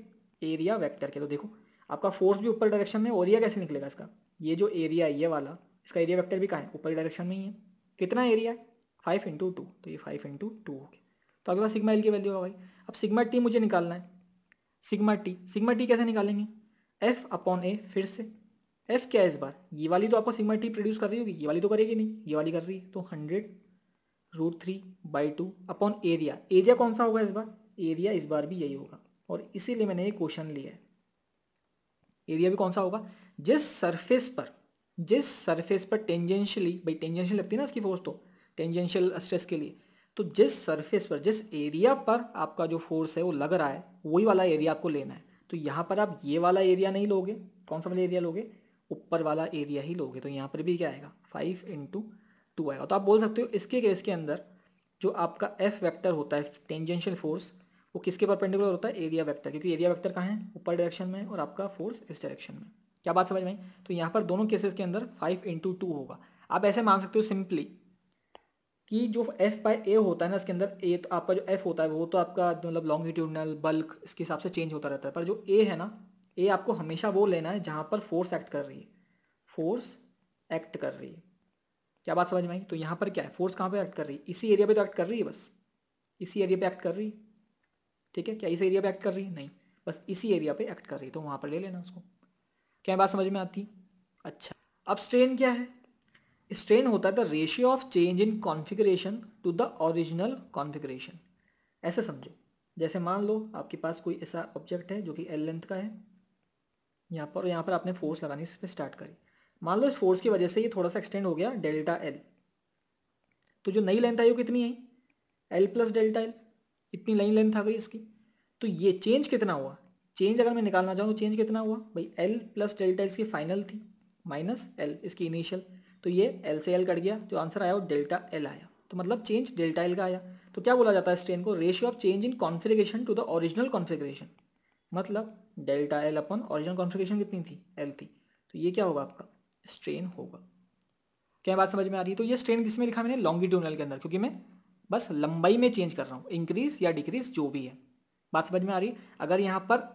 एरिया वेक्टर के तो देखो आपका फोर्स भी ऊपर डायरेक्शन में एरिया कैसे निकलेगा इसका ये जो एरिया है ये वाला इसका एरिया वेक्टर भी कहाँ है ऊपर डायरेक्शन में ही है कितना एरिया है फाइव इंटू टू तो ये फाइव इंटू टू हो गया तो आपके पास सिग्मा एल की वैल्यू हो गई अब सिग्मा टी मुझे निकालना है सिग्मा टी सिग्मा टी कैसे निकालेंगे एफ अपॉन ए फिर से एफ क्या है इस बार ये वाली तो आपको सिग्मा टी प्रोड्यूस कर रही होगी ये वाली तो करेगी नहीं ये वाली कर रही है तो hundred root three by two upon area area कौन सा होगा इस बार एरिया इस बार भी यही होगा और इसीलिए मैंने ये क्वेश्चन लिया है एरिया भी कौन सा होगा जिस सरफेस पर जिस सरफेस पर टेंजेंशियली भाई टेंजेंशियल लगती है ना इसकी फोर्स तो टेंजेंशियल स्ट्रेस के लिए तो जिस सरफेस पर जिस एरिया पर आपका जो फोर्स है वो लग रहा है वही वाला एरिया आपको लेना है तो यहाँ पर आप ये वाला एरिया नहीं लोगे कौन सा वाला एरिया लोगे ऊपर वाला एरिया ही लोगे तो यहाँ पर भी क्या आएगा फाइव इंटू टू आएगा तो आप बोल सकते हो इसके केस के अंदर जो आपका एफ वैक्टर होता है टेंजेंशियल फोर्स वो किसके परपेंडिकुलर होता है एरिया वेक्टर क्योंकि एरिया वेक्टर कहाँ है ऊपर डायरेक्शन में और आपका फोर्स इस डायरेक्शन में क्या बात समझ में तो यहाँ पर दोनों केसेस के अंदर फाइव इंटू टू होगा आप ऐसे मान सकते हो सिंपली कि जो एफ बाई ए होता है ना इसके अंदर ए तो आपका जो एफ होता है वो तो आपका मतलब लॉन्गिट्यूडनल बल्क इसके हिसाब से चेंज होता रहता है पर जो ए है ना ए आपको हमेशा वो लेना है जहाँ पर फोर्स एक्ट कर रही है फोर्स एक्ट कर रही है क्या बात समझ में आई तो यहाँ पर क्या है फोर्स कहाँ पे एक्ट कर रही है इसी एरिया पे तो एक्ट कर रही है बस इसी एरिया पे एक्ट कर रही है ठीक है क्या इस एरिया पे एक्ट कर रही है नहीं बस इसी एरिया पे एक्ट कर रही है तो वहाँ पर ले लेना उसको क्या बात समझ में आती अच्छा अब स्ट्रेन क्या है स्ट्रेन होता है the ratio of change in configuration to the original configuration ऐसे समझो जैसे मान लो आपके पास कोई ऐसा ऑब्जेक्ट है जो कि एल लेंथ का है यहाँ पर यहाँ पर आपने फोर्स लगानी इस पर स्टार्ट करी मान लो इस फोर्स की वजह से ये थोड़ा सा एक्सटेंड हो गया डेल्टा एल तो जो नई लेंथ आई वो कितनी आई एल प्लस डेल्टा एल इतनी लाइन लेंथ आ गई इसकी तो ये चेंज कितना हुआ चेंज अगर मैं निकालना चाहूँ तो चेंज कितना हुआ भाई एल प्लस डेल्टा इसकी फाइनल थी माइनस एल इसकी इनिशियल तो ये एल से एल कट गया जो आंसर आया वो डेल्टा एल आया तो मतलब चेंज डेल्टा एल का आया तो क्या बोला जाता है स्ट्रेन को ratio of change in configuration to the original configuration मतलब डेल्टा एल अपन ओरिजिनल कॉन्फ़िगरेशन कितनी थी एल थी तो ये क्या होगा आपका स्ट्रेन होगा क्या बात समझ में आ रही है तो ये स्ट्रेन किस में लिखा मैंने लॉन्गिट्यूनल के अंदर क्योंकि मैं बस लंबाई में चेंज कर रहा हूँ इंक्रीज या डिक्रीज जो भी है बात समझ में आ रही अगर यहाँ पर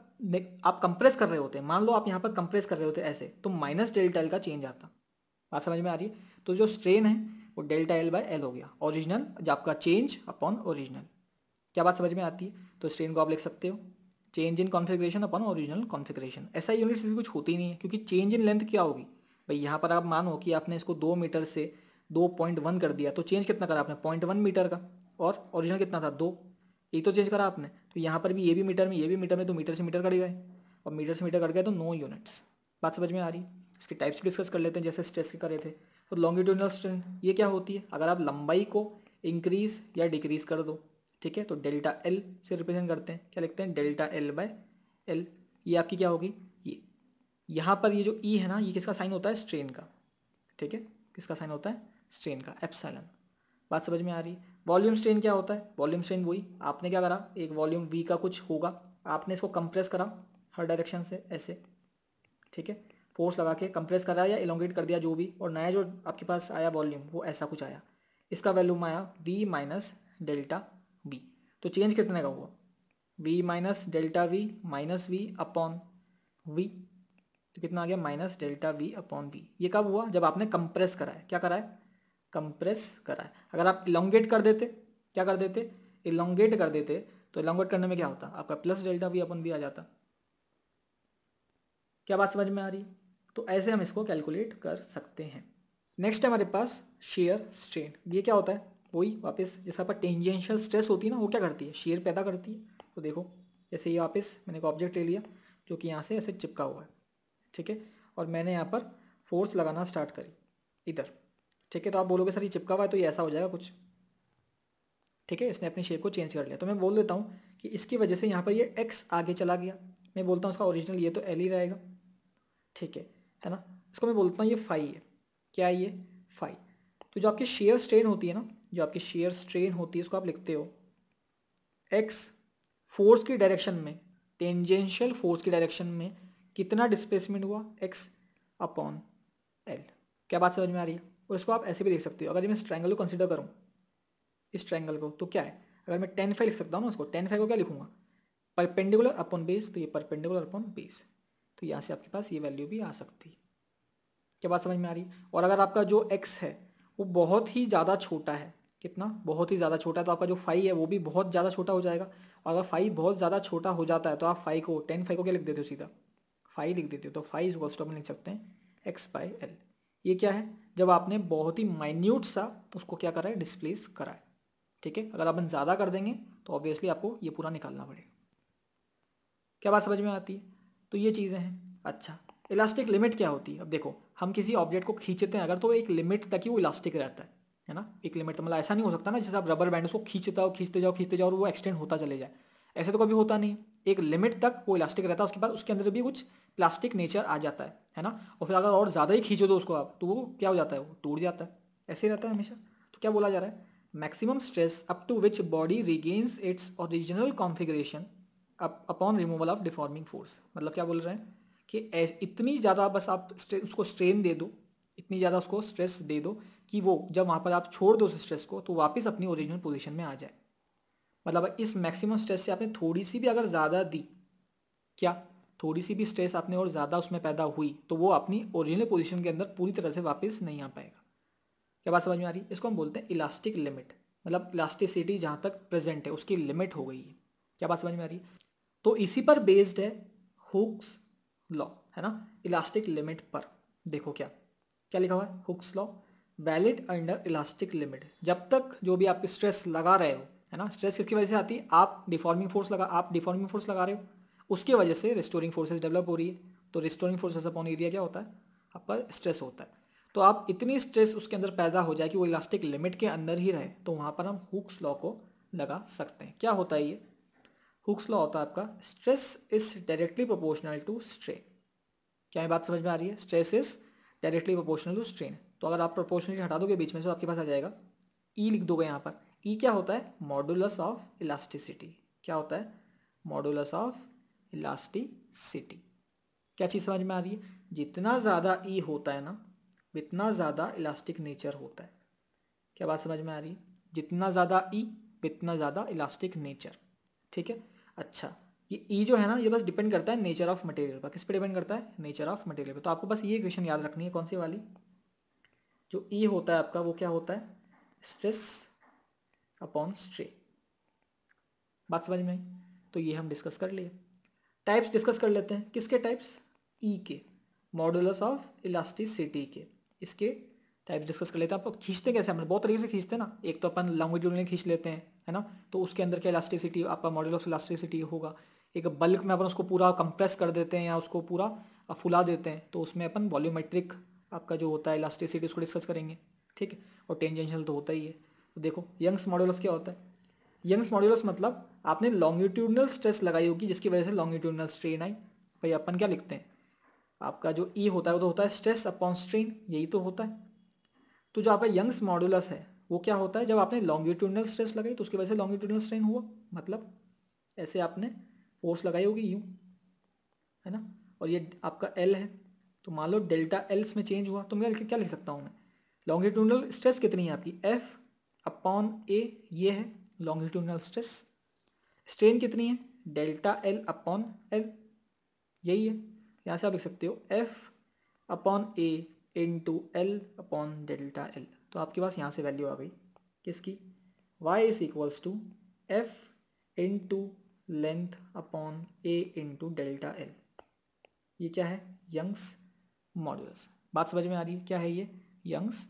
आप कंप्रेस कर रहे होते हैं मान लो आप यहाँ पर कंप्रेस कर रहे होते ऐसे तो माइनस डेल्टा एल का चेंज आता बात समझ में आ रही है तो जो स्ट्रेन है वो डेल्टा एल बाय एल हो गया ओरिजिनल जो आपका चेंज अपॉन ओरिजिनल क्या बात समझ में आती है तो स्ट्रेन को आप लिख सकते हो change in configuration upon original configuration ऐसा यूनिट से कुछ होती नहीं है क्योंकि चेंज इन लेंथ क्या होगी भाई यहाँ पर आप मानो कि आपने इसको दो मीटर से दो पॉइंट वन कर दिया तो चेंज कितना करा आपने पॉइंट वन मीटर का और ओरिजिनल कितना था दो ये तो चेंज करा आपने तो यहाँ पर भी ये भी मीटर में ये भी मीटर में तो मीटर से मीटर कट गए और मीटर से मीटर कट गए तो नो यूनिट्स बात समझ में आ रही है इसके टाइप्स डिस्कस कर लेते हैं जैसे स्ट्रेस के करे थे तो लॉन्गिट्यूडनल स्ट्रेन ये क्या होती है अगर आप लंबाई को इंक्रीज या डिक्रीज कर दो ठीक है तो डेल्टा एल से रिप्रेजेंट करते हैं क्या लिखते हैं डेल्टा एल बाय एल ये आपकी क्या होगी ये यहाँ पर ये जो ई e है ना ये किसका साइन होता है स्ट्रेन का ठीक है किसका साइन होता है स्ट्रेन का एप्सलन बात समझ में आ रही है वॉल्यूम स्ट्रेन क्या होता है वॉल्यूम स्ट्रेन वही आपने क्या करा एक वॉल्यूम वी का कुछ होगा आपने इसको कंप्रेस करा हर डायरेक्शन से ऐसे ठीक है फोर्स लगा के कंप्रेस करा या इलोंगेट कर दिया जो भी और नया जो आपके पास आया वॉल्यूम वो ऐसा कुछ आया इसका वैल्यूम आया वी माइनस डेल्टा वी तो चेंज कितने का हुआ V minus delta V minus V upon V तो कितना आ गया minus delta V upon V ये कब हुआ जब आपने कंप्रेस कराया क्या कराया कंप्रेस करा है अगर आप इलोंगेट कर देते क्या कर देते इलोंगेट कर देते तो इलोंगेट करने में क्या होता आपका प्लस डेल्टा भी अपन भी आ जाता क्या बात समझ में आ रही तो ऐसे हम इसको कैलकुलेट कर सकते हैं नेक्स्ट है हमारे पास शेयर स्ट्रेन ये क्या होता है वही वापस जैसे आपका टेंजेंशियल स्ट्रेस होती है ना वो क्या करती है शेयर पैदा करती है तो देखो जैसे ये वापस मैंने एक ऑब्जेक्ट ले लिया जो कि यहाँ से ऐसे चिपका हुआ है ठीक है और मैंने यहाँ पर फोर्स लगाना स्टार्ट करी इधर ठीक है तो आप बोलोगे सर ये चिपका हुआ है तो ये ऐसा हो जाएगा कुछ ठीक है इसने अपनी शेप को चेंज कर लिया तो मैं बोल देता हूँ कि इसकी वजह से यहाँ पर ये एक्स आगे चला गया मैं बोलता हूँ इसका ओरिजिनल ये तो एल ही रहेगा ठीक है है ना इसको मैं बोलता हूँ ये फाई है क्या ये फाई तो जो आपकी शेयर स्ट्रेन होती है ना जो आपकी शेयर स्ट्रेन होती है उसको आप लिखते हो एक्स फोर्स की डायरेक्शन में टेंजेंशियल फोर्स की डायरेक्शन में कितना डिस्प्लेसमेंट हुआ एक्स अपॉन एल क्या बात समझ में आ रही है और इसको आप ऐसे भी देख सकते हो अगर मैं इस को कंसिडर करूँ इस ट्रैंगल को तो क्या है अगर मैं टेन फाइव लिख सकता हूँ ना उसको टेन फाइव को क्या लिखूंगा परपेंडिकुलर अपॉन बेस तो ये परपेंडिकुलर अपॉन बेस तो यहाँ से आपके पास ये वैल्यू भी आ सकती है क्या बात समझ में आ रही है और अगर आपका जो एक्स है वो बहुत ही ज़्यादा छोटा है कितना बहुत ही ज़्यादा छोटा है तो आपका जो फाइव है वो भी बहुत ज़्यादा छोटा हो जाएगा और अगर फाइव बहुत ज़्यादा छोटा हो जाता है तो आप फाइव को टेन फाइव को क्या लिख देते हो सीधा फाइव लिख देते हो तो फाइव इज लिख सकते हैं एक्स बाई एल ये क्या है जब आपने बहुत ही माइन्यूट सा उसको क्या करा है डिस्प्लेस करा है ठीक है अगर अपन ज़्यादा कर देंगे तो ऑब्वियसली आपको ये पूरा निकालना पड़ेगा क्या बात समझ में आती है तो ये चीज़ें हैं अच्छा इलास्टिक लिमिट क्या होती है अब देखो हम किसी ऑब्जेक्ट को खींचते हैं अगर तो एक लिमिट तक ही वो इलास्टिक रहता है है ना एक लिमिट तो मतलब ऐसा नहीं हो सकता ना जैसे आप रबर बैंड उसको खींचता हो खींचते जाओ खींचते जाओ और वो एक्सटेंड होता चले जाए ऐसे तो कभी होता नहीं एक लिमिट तक वो इलास्टिक रहता है उसके बाद उसके अंदर भी कुछ प्लास्टिक नेचर आ जाता है है ना और फिर अगर और ज़्यादा ही खींचो तो उसको आप तो वो क्या हो जाता है वो टूट जाता है ऐसे ही रहता है हमेशा तो क्या बोला जा रहा है maximum stress up to which body regains its original configuration upon removal of deforming force मतलब क्या बोल रहे हैं कि इतनी ज़्यादा बस आप उसको स्ट्रेन दे दो इतनी ज़्यादा उसको स्ट्रेस दे दो कि वो जब वहाँ पर आप छोड़ दो उस स्ट्रेस को तो वापस अपनी ओरिजिनल पोजिशन में आ जाए मतलब इस मैक्सिमम स्ट्रेस से आपने थोड़ी सी भी अगर ज़्यादा दी क्या थोड़ी सी भी स्ट्रेस आपने और ज़्यादा उसमें पैदा हुई तो वो अपनी ओरिजिनल पोजिशन के अंदर पूरी तरह से वापस नहीं आ पाएगा क्या बात समझ में आ रही है इसको हम बोलते हैं इलास्टिक लिमिट मतलब इलास्टिसिटी जहाँ तक प्रेजेंट है उसकी लिमिट हो गई है क्या बात समझ में आ रही है तो इसी पर बेस्ड है हुक्स लॉ है ना इलास्टिक लिमिट पर देखो क्या क्या लिखा हुआ है Hooke's law valid under elastic limit जब तक जो भी आप स्ट्रेस लगा रहे हो है ना स्ट्रेस किसकी वजह से आती है आप डिफॉर्मिंग फोर्स लगा आप डिफॉर्मिंग फोर्स लगा रहे हो उसकी वजह से रिस्टोरिंग फोर्सेज डेवलप हो रही है तो रिस्टोरिंग फोर्सेज अपॉन एरिया क्या होता है आपका स्ट्रेस होता है तो आप इतनी स्ट्रेस उसके अंदर पैदा हो जाए कि वो इलास्टिक लिमिट के अंदर ही रहे तो वहाँ पर हम हुक्स लॉ को लगा सकते हैं क्या होता है ये हुक्स लॉ होता है आपका stress is directly proportional to strain क्या ये बात समझ में आ रही है stress is directly proportional to strain तो अगर आप प्रोपोर्शनली हटा दोगे बीच में से आपके पास आ जाएगा ई e लिख दोगे यहाँ पर ई e क्या होता है मॉडुलस ऑफ इलास्टिसिटी क्या होता है मॉडुलस ऑफ इलास्टिसिटी क्या चीज़ समझ में आ रही है जितना ज़्यादा ई e होता है ना उतना ज़्यादा इलास्टिक नेचर होता है क्या बात समझ में आ रही है जितना ज़्यादा ई e, उतना ज़्यादा इलास्टिक नेचर ठीक है अच्छा ये ई जो है ना ये बस डिपेंड करता है नेचर ऑफ मटेरियल पर किस पे डिपेंड करता है नेचर ऑफ मटेरियल पर तो आपको बस ये क्वेश्चन याद रखनी है कौन सी वाली जो ई होता है आपका वो क्या होता है स्ट्रेस अपॉन स्ट्रे बात समझ में आई तो ये हम डिस्कस कर लिए टाइप्स डिस्कस कर लेते हैं किसके टाइप्स ई e के मॉडुलस ऑफ इलास्टिसिटी के इसके टाइप्स डिस्कस कर लेते हैं आप खींचते कैसे हमने बहुत तरीके से खींचते हैं ना एक तो अपन लॉन्ग में खींच लेते हैं है ना तो उसके अंदर क्या इलास्टिसिटी आपका मॉडल ऑफ इलास्टिसिटी होगा एक बल्क में अपन उसको पूरा कंप्रेस कर देते हैं या उसको पूरा फुला देते हैं तो उसमें अपन वॉल्यूमेट्रिक आपका जो होता है इलास्टिसिटी उसको डिस्कस करेंगे ठीक है और टेंजेंशियल तो होता ही है तो देखो यंग्स मॉड्यूलस क्या होता है यंग्स मॉड्यूलस मतलब आपने लॉन्गिट्यूडनल स्ट्रेस लगाई होगी जिसकी वजह से लॉन्गिट्यूडनल स्ट्रेन आई भाई अपन क्या लिखते हैं आपका जो ई e होता है वो तो होता है स्ट्रेस अपॉन स्ट्रेन यही तो होता है तो जो आपका यंग्स मॉड्यूलस है वो क्या होता है जब आपने लॉन्गिट्यूडनल स्ट्रेस लगाई तो उसकी वजह से लॉन्गिट्यूडनल स्ट्रेन हुआ मतलब ऐसे आपने फोर्स लगाई होगी यूँ है ना और ये आपका एल है तो मान लो डेल्टा एल्स में चेंज हुआ तो मैं क्या लिख सकता हूँ मैं लॉन्गिट्यूडनल स्ट्रेस कितनी है आपकी एफ अपॉन ए ये है लॉन्गिट्यूडनल स्ट्रेस स्ट्रेन कितनी है डेल्टा एल अपॉन एल यही है यहाँ से आप लिख सकते हो F upon A into L upon delta L तो आपके पास यहाँ से वैल्यू आ गई किसकी Y is equals to F into length upon A into delta L ये क्या है यंग्स मॉडुलस बात समझ में आ रही है क्या है ये यंग्स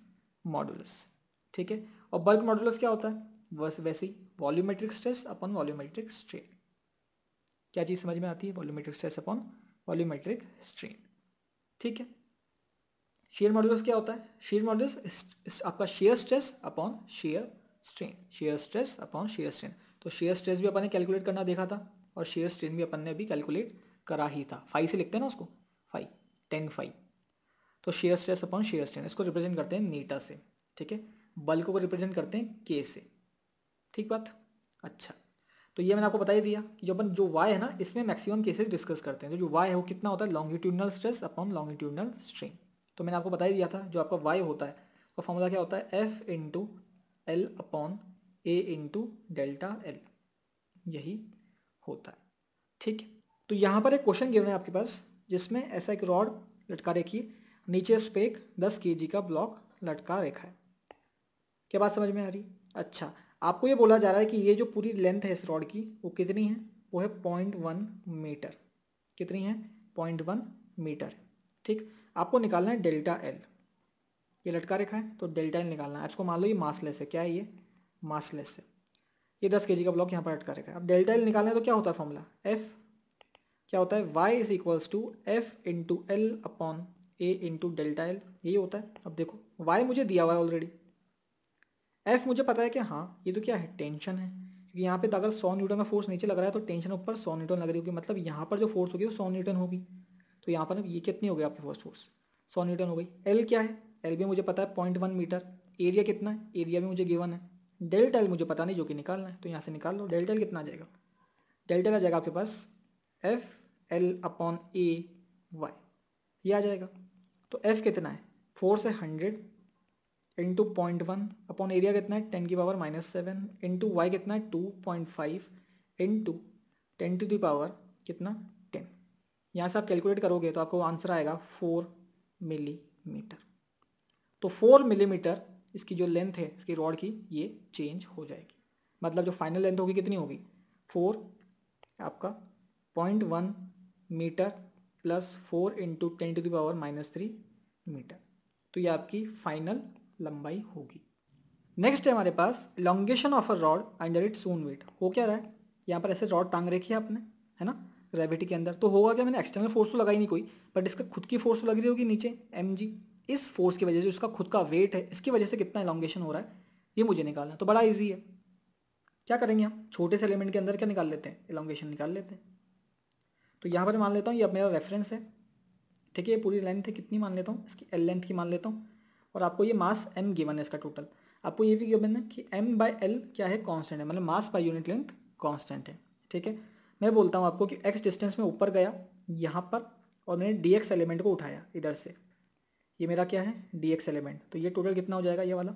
मॉडुलस ठीक है और बल्क मॉडुलस क्या होता है बस वैसे ही volumetric stress upon volumetric strain क्या चीज़ समझ में आती है volumetric stress upon volumetric strain ठीक है शेयर मॉडुलस क्या होता है शेयर मॉडुलस आपका shear stress upon shear strain shear stress upon shear strain तो शेयर स्ट्रेस भी अपन ने कैलकुलेट करना देखा था और शेयर स्ट्रेन भी अपन ने अभी कैलकुलेट करा ही था फाइव से लिखते हैं ना उसको फाइव टेन फाइव तो shear stress upon shear strain इसको रिप्रेजेंट करते हैं नीटा से ठीक है बल्क को रिप्रेजेंट करते हैं के से ठीक बात अच्छा तो ये मैंने आपको बता ही दिया कि जो अपन जो वाई है ना इसमें मैक्सिमम केसेस डिस्कस करते हैं तो जो वाई है वो कितना होता है longitudinal stress upon longitudinal strain तो मैंने आपको बता ही दिया था जो आपका वाई होता है वो तो फॉर्मूला क्या होता है F into L upon A into delta L यही होता है ठीक तो यहाँ पर एक क्वेश्चन गिवन है आपके पास जिसमें ऐसा एक रॉड लटका रखिए नीचे उस पर एक दस के का ब्लॉक लटका रखा है क्या बात समझ में आ रही अच्छा आपको ये बोला जा रहा है कि ये जो पूरी लेंथ है इस रॉड की वो कितनी है वो है पॉइंट वन मीटर कितनी है पॉइंट वन मीटर ठीक आपको निकालना है डेल्टा एल ये लटका रेखा है तो डेल्टा एल निकालना है आपको मान लो ये मासलेस है क्या है ये मासलेस है ये दस के का ब्लॉक यहाँ पर लटका रेखा है अब डेल्टा एल निकालना है तो क्या होता है फॉर्मूला एफ क्या होता है Y is equals to F into L upon A into delta L यही होता है अब देखो वाई मुझे दिया हुआ है ऑलरेडी एफ मुझे पता है कि हाँ ये तो क्या है टेंशन है क्योंकि यहाँ पे तो अगर सौ न्यूटन का फोर्स नीचे लग रहा है तो टेंशन ऊपर सौ न्यूटन लग रही होगी मतलब यहाँ पर जो फोर्स होगी वो सौ न्यूटन होगी तो यहाँ पर ये कितनी हो गई आपकी फर्स्ट फोर्स सौ न्यूटन हो गई एल क्या है एल भी मुझे पता है पॉइंट वन मीटर एरिया कितना है एरिया भी मुझे गिवन है डेल्टा एल मुझे पता नहीं जो कि निकालना है तो यहाँ से निकाल लो डेल्टा एल कितना आ जाएगा डेल्टा आ जाएगा आपके पास F L upon A Y ये आ जाएगा तो एफ कितना है फोर्स है hundred into point one upon area कितना है टेन की power minus seven into Y कितना है two point five into ten to the power कितना टेन यहाँ से आप कैलकुलेट करोगे तो आपको आंसर आएगा फोर मिलीमीटर तो फोर मिलीमीटर इसकी जो लेंथ है इसकी रॉड की ये चेंज हो जाएगी मतलब जो फाइनल लेंथ होगी कितनी होगी फोर आपका point one metre plus four into ten to the power minus three metre तो ये आपकी फाइनल लंबाई होगी नेक्स्ट है हमारे पास elongation of a rod under its own weight हो क्या रहा है यहाँ पर ऐसे रॉड टांग रखी है आपने है ना ग्रेविटी के अंदर तो होगा क्या मैंने एक्सटर्नल फोर्स तो लगाई नहीं कोई बट इसका खुद की फोर्स तो लग रही होगी नीचे एम इस फोर्स की वजह से उसका खुद का वेट है इसकी वजह से कितना लॉन्गेशन हो रहा है ये मुझे निकालना तो बड़ा ईजी है क्या करेंगे हम छोटे से एलिमेंट के अंदर क्या निकाल लेते हैं एलोंगेशन निकाल लेते हैं तो यहाँ पर मान लेता हूँ ये अब मेरा रेफरेंस है ठीक है ये पूरी लेंथ है कितनी मान लेता हूँ इसकी एल लेंथ की मान लेता हूँ और आपको ये मास एम गिवन है इसका टोटल आपको ये भी गिवन है कि एम बाई एल क्या है कॉन्स्टेंट है मतलब mass by unit length constant है ठीक है मैं बोलता हूँ आपको कि एक्स डिस्टेंस में ऊपर गया यहाँ पर और मैंने डी एक्स एलिमेंट को उठाया इधर से ये मेरा क्या है डी एक्स एलिमेंट तो ये टोटल कितना हो जाएगा ये वाला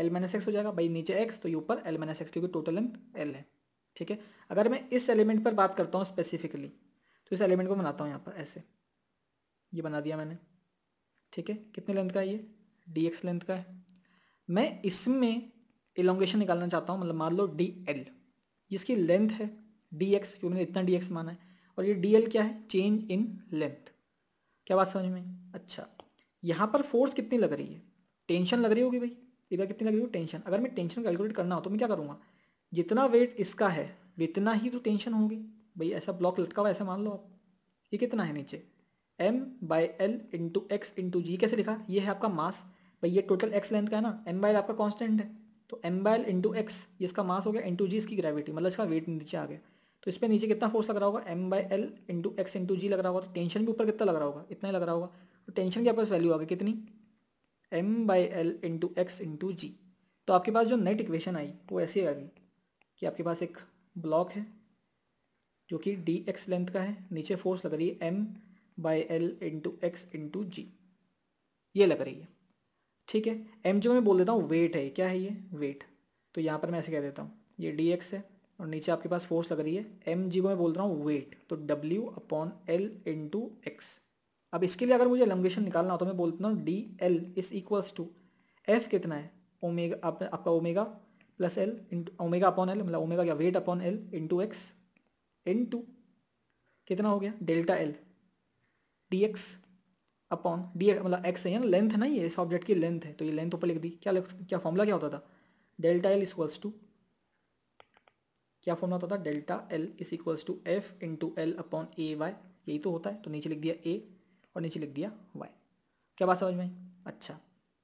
एल माइनस एक्स हो जाएगा भाई नीचे एक्स तो ये ऊपर एल माइनस एक्स क्योंकि टोटल लेंथ एल है ठीक है अगर मैं इस एलिमेंट पर बात करता हूँ स्पेसिफिकली तो इस एलिमेंट को बनाता हूँ यहाँ पर ऐसे ये बना दिया मैंने ठीक है कितने लेंथ का ये डी एक्स लेंथ का है मैं इसमें एलोंगेशन निकालना चाहता हूँ मतलब मान लो डी एल जिसकी लेंथ है डी एक्स क्योंकि मैंने इतना डी एक्स माना है और ये डी एल क्या है चेंज इन लेंथ क्या बात समझ में अच्छा यहाँ पर फोर्स कितनी लग रही है टेंशन लग रही होगी भाई इधर कितनी लग रही होगी टेंशन अगर मैं टेंशन कैलकुलेट करना हो तो मैं क्या करूँगा जितना वेट इसका है इतना ही तो टेंशन होगी भाई ऐसा ब्लॉक लटका हुआ ऐसा मान लो आप ये कितना है नीचे M by L into X into G कैसे लिखा ये है आपका मास भाई ये टोटल एक्स लेंथ का है ना एम बाइल आपका कॉन्स्टेंट है तो एम बाइल इंटू एक्स ये इसका मास हो गया इंटू जी इसकी ग्रेविटी मतलब इसका वेट नीचे आ गया तो इस पर नीचे कितना फोर्स लग रहा होगा M by L into X into G लग रहा होगा तो टेंशन भी ऊपर कितना लग रहा होगा इतना ही लग रहा होगा तो टेंशन की आपके पास वैल्यू आ गई कितनी M by L into X into G तो आपके पास जो नेट इक्वेशन आई वो ऐसी आ गई कि आपके पास एक ब्लॉक है जो कि डी एक्स लेंथ का है नीचे फोर्स लग रही है M by L into X into G ये लग रही है ठीक है एम जी में बोल देता हूँ वेट है क्या है ये वेट तो यहाँ पर मैं ऐसे कह देता हूँ ये डी एक्स है और नीचे आपके पास फोर्स लग रही है एम जी को मैं बोल रहा हूँ वेट तो W upon L into X अब इसके लिए अगर मुझे लंगेशन निकालना हो तो मैं बोलता हूँ D L is equals to F कितना है ओमेगा आप, आपका omega plus L omega upon L मतलब ओमेगा क्या weight upon L into X into कितना हो गया delta L D X upon D मतलब एक्स है ना लेंथ नहीं है इस ऑब्जेक्ट की लेंथ है तो ये लेंथ ऊपर लिख दी क्या क्या फॉर्मूला क्या होता था डेल्टा एल इक्वल्स टू क्या फॉर्मूला होता था delta L is equals to F into L upon A Y यही तो होता है तो नीचे लिख दिया ए और नीचे लिख दिया वाई क्या बात समझ में अच्छा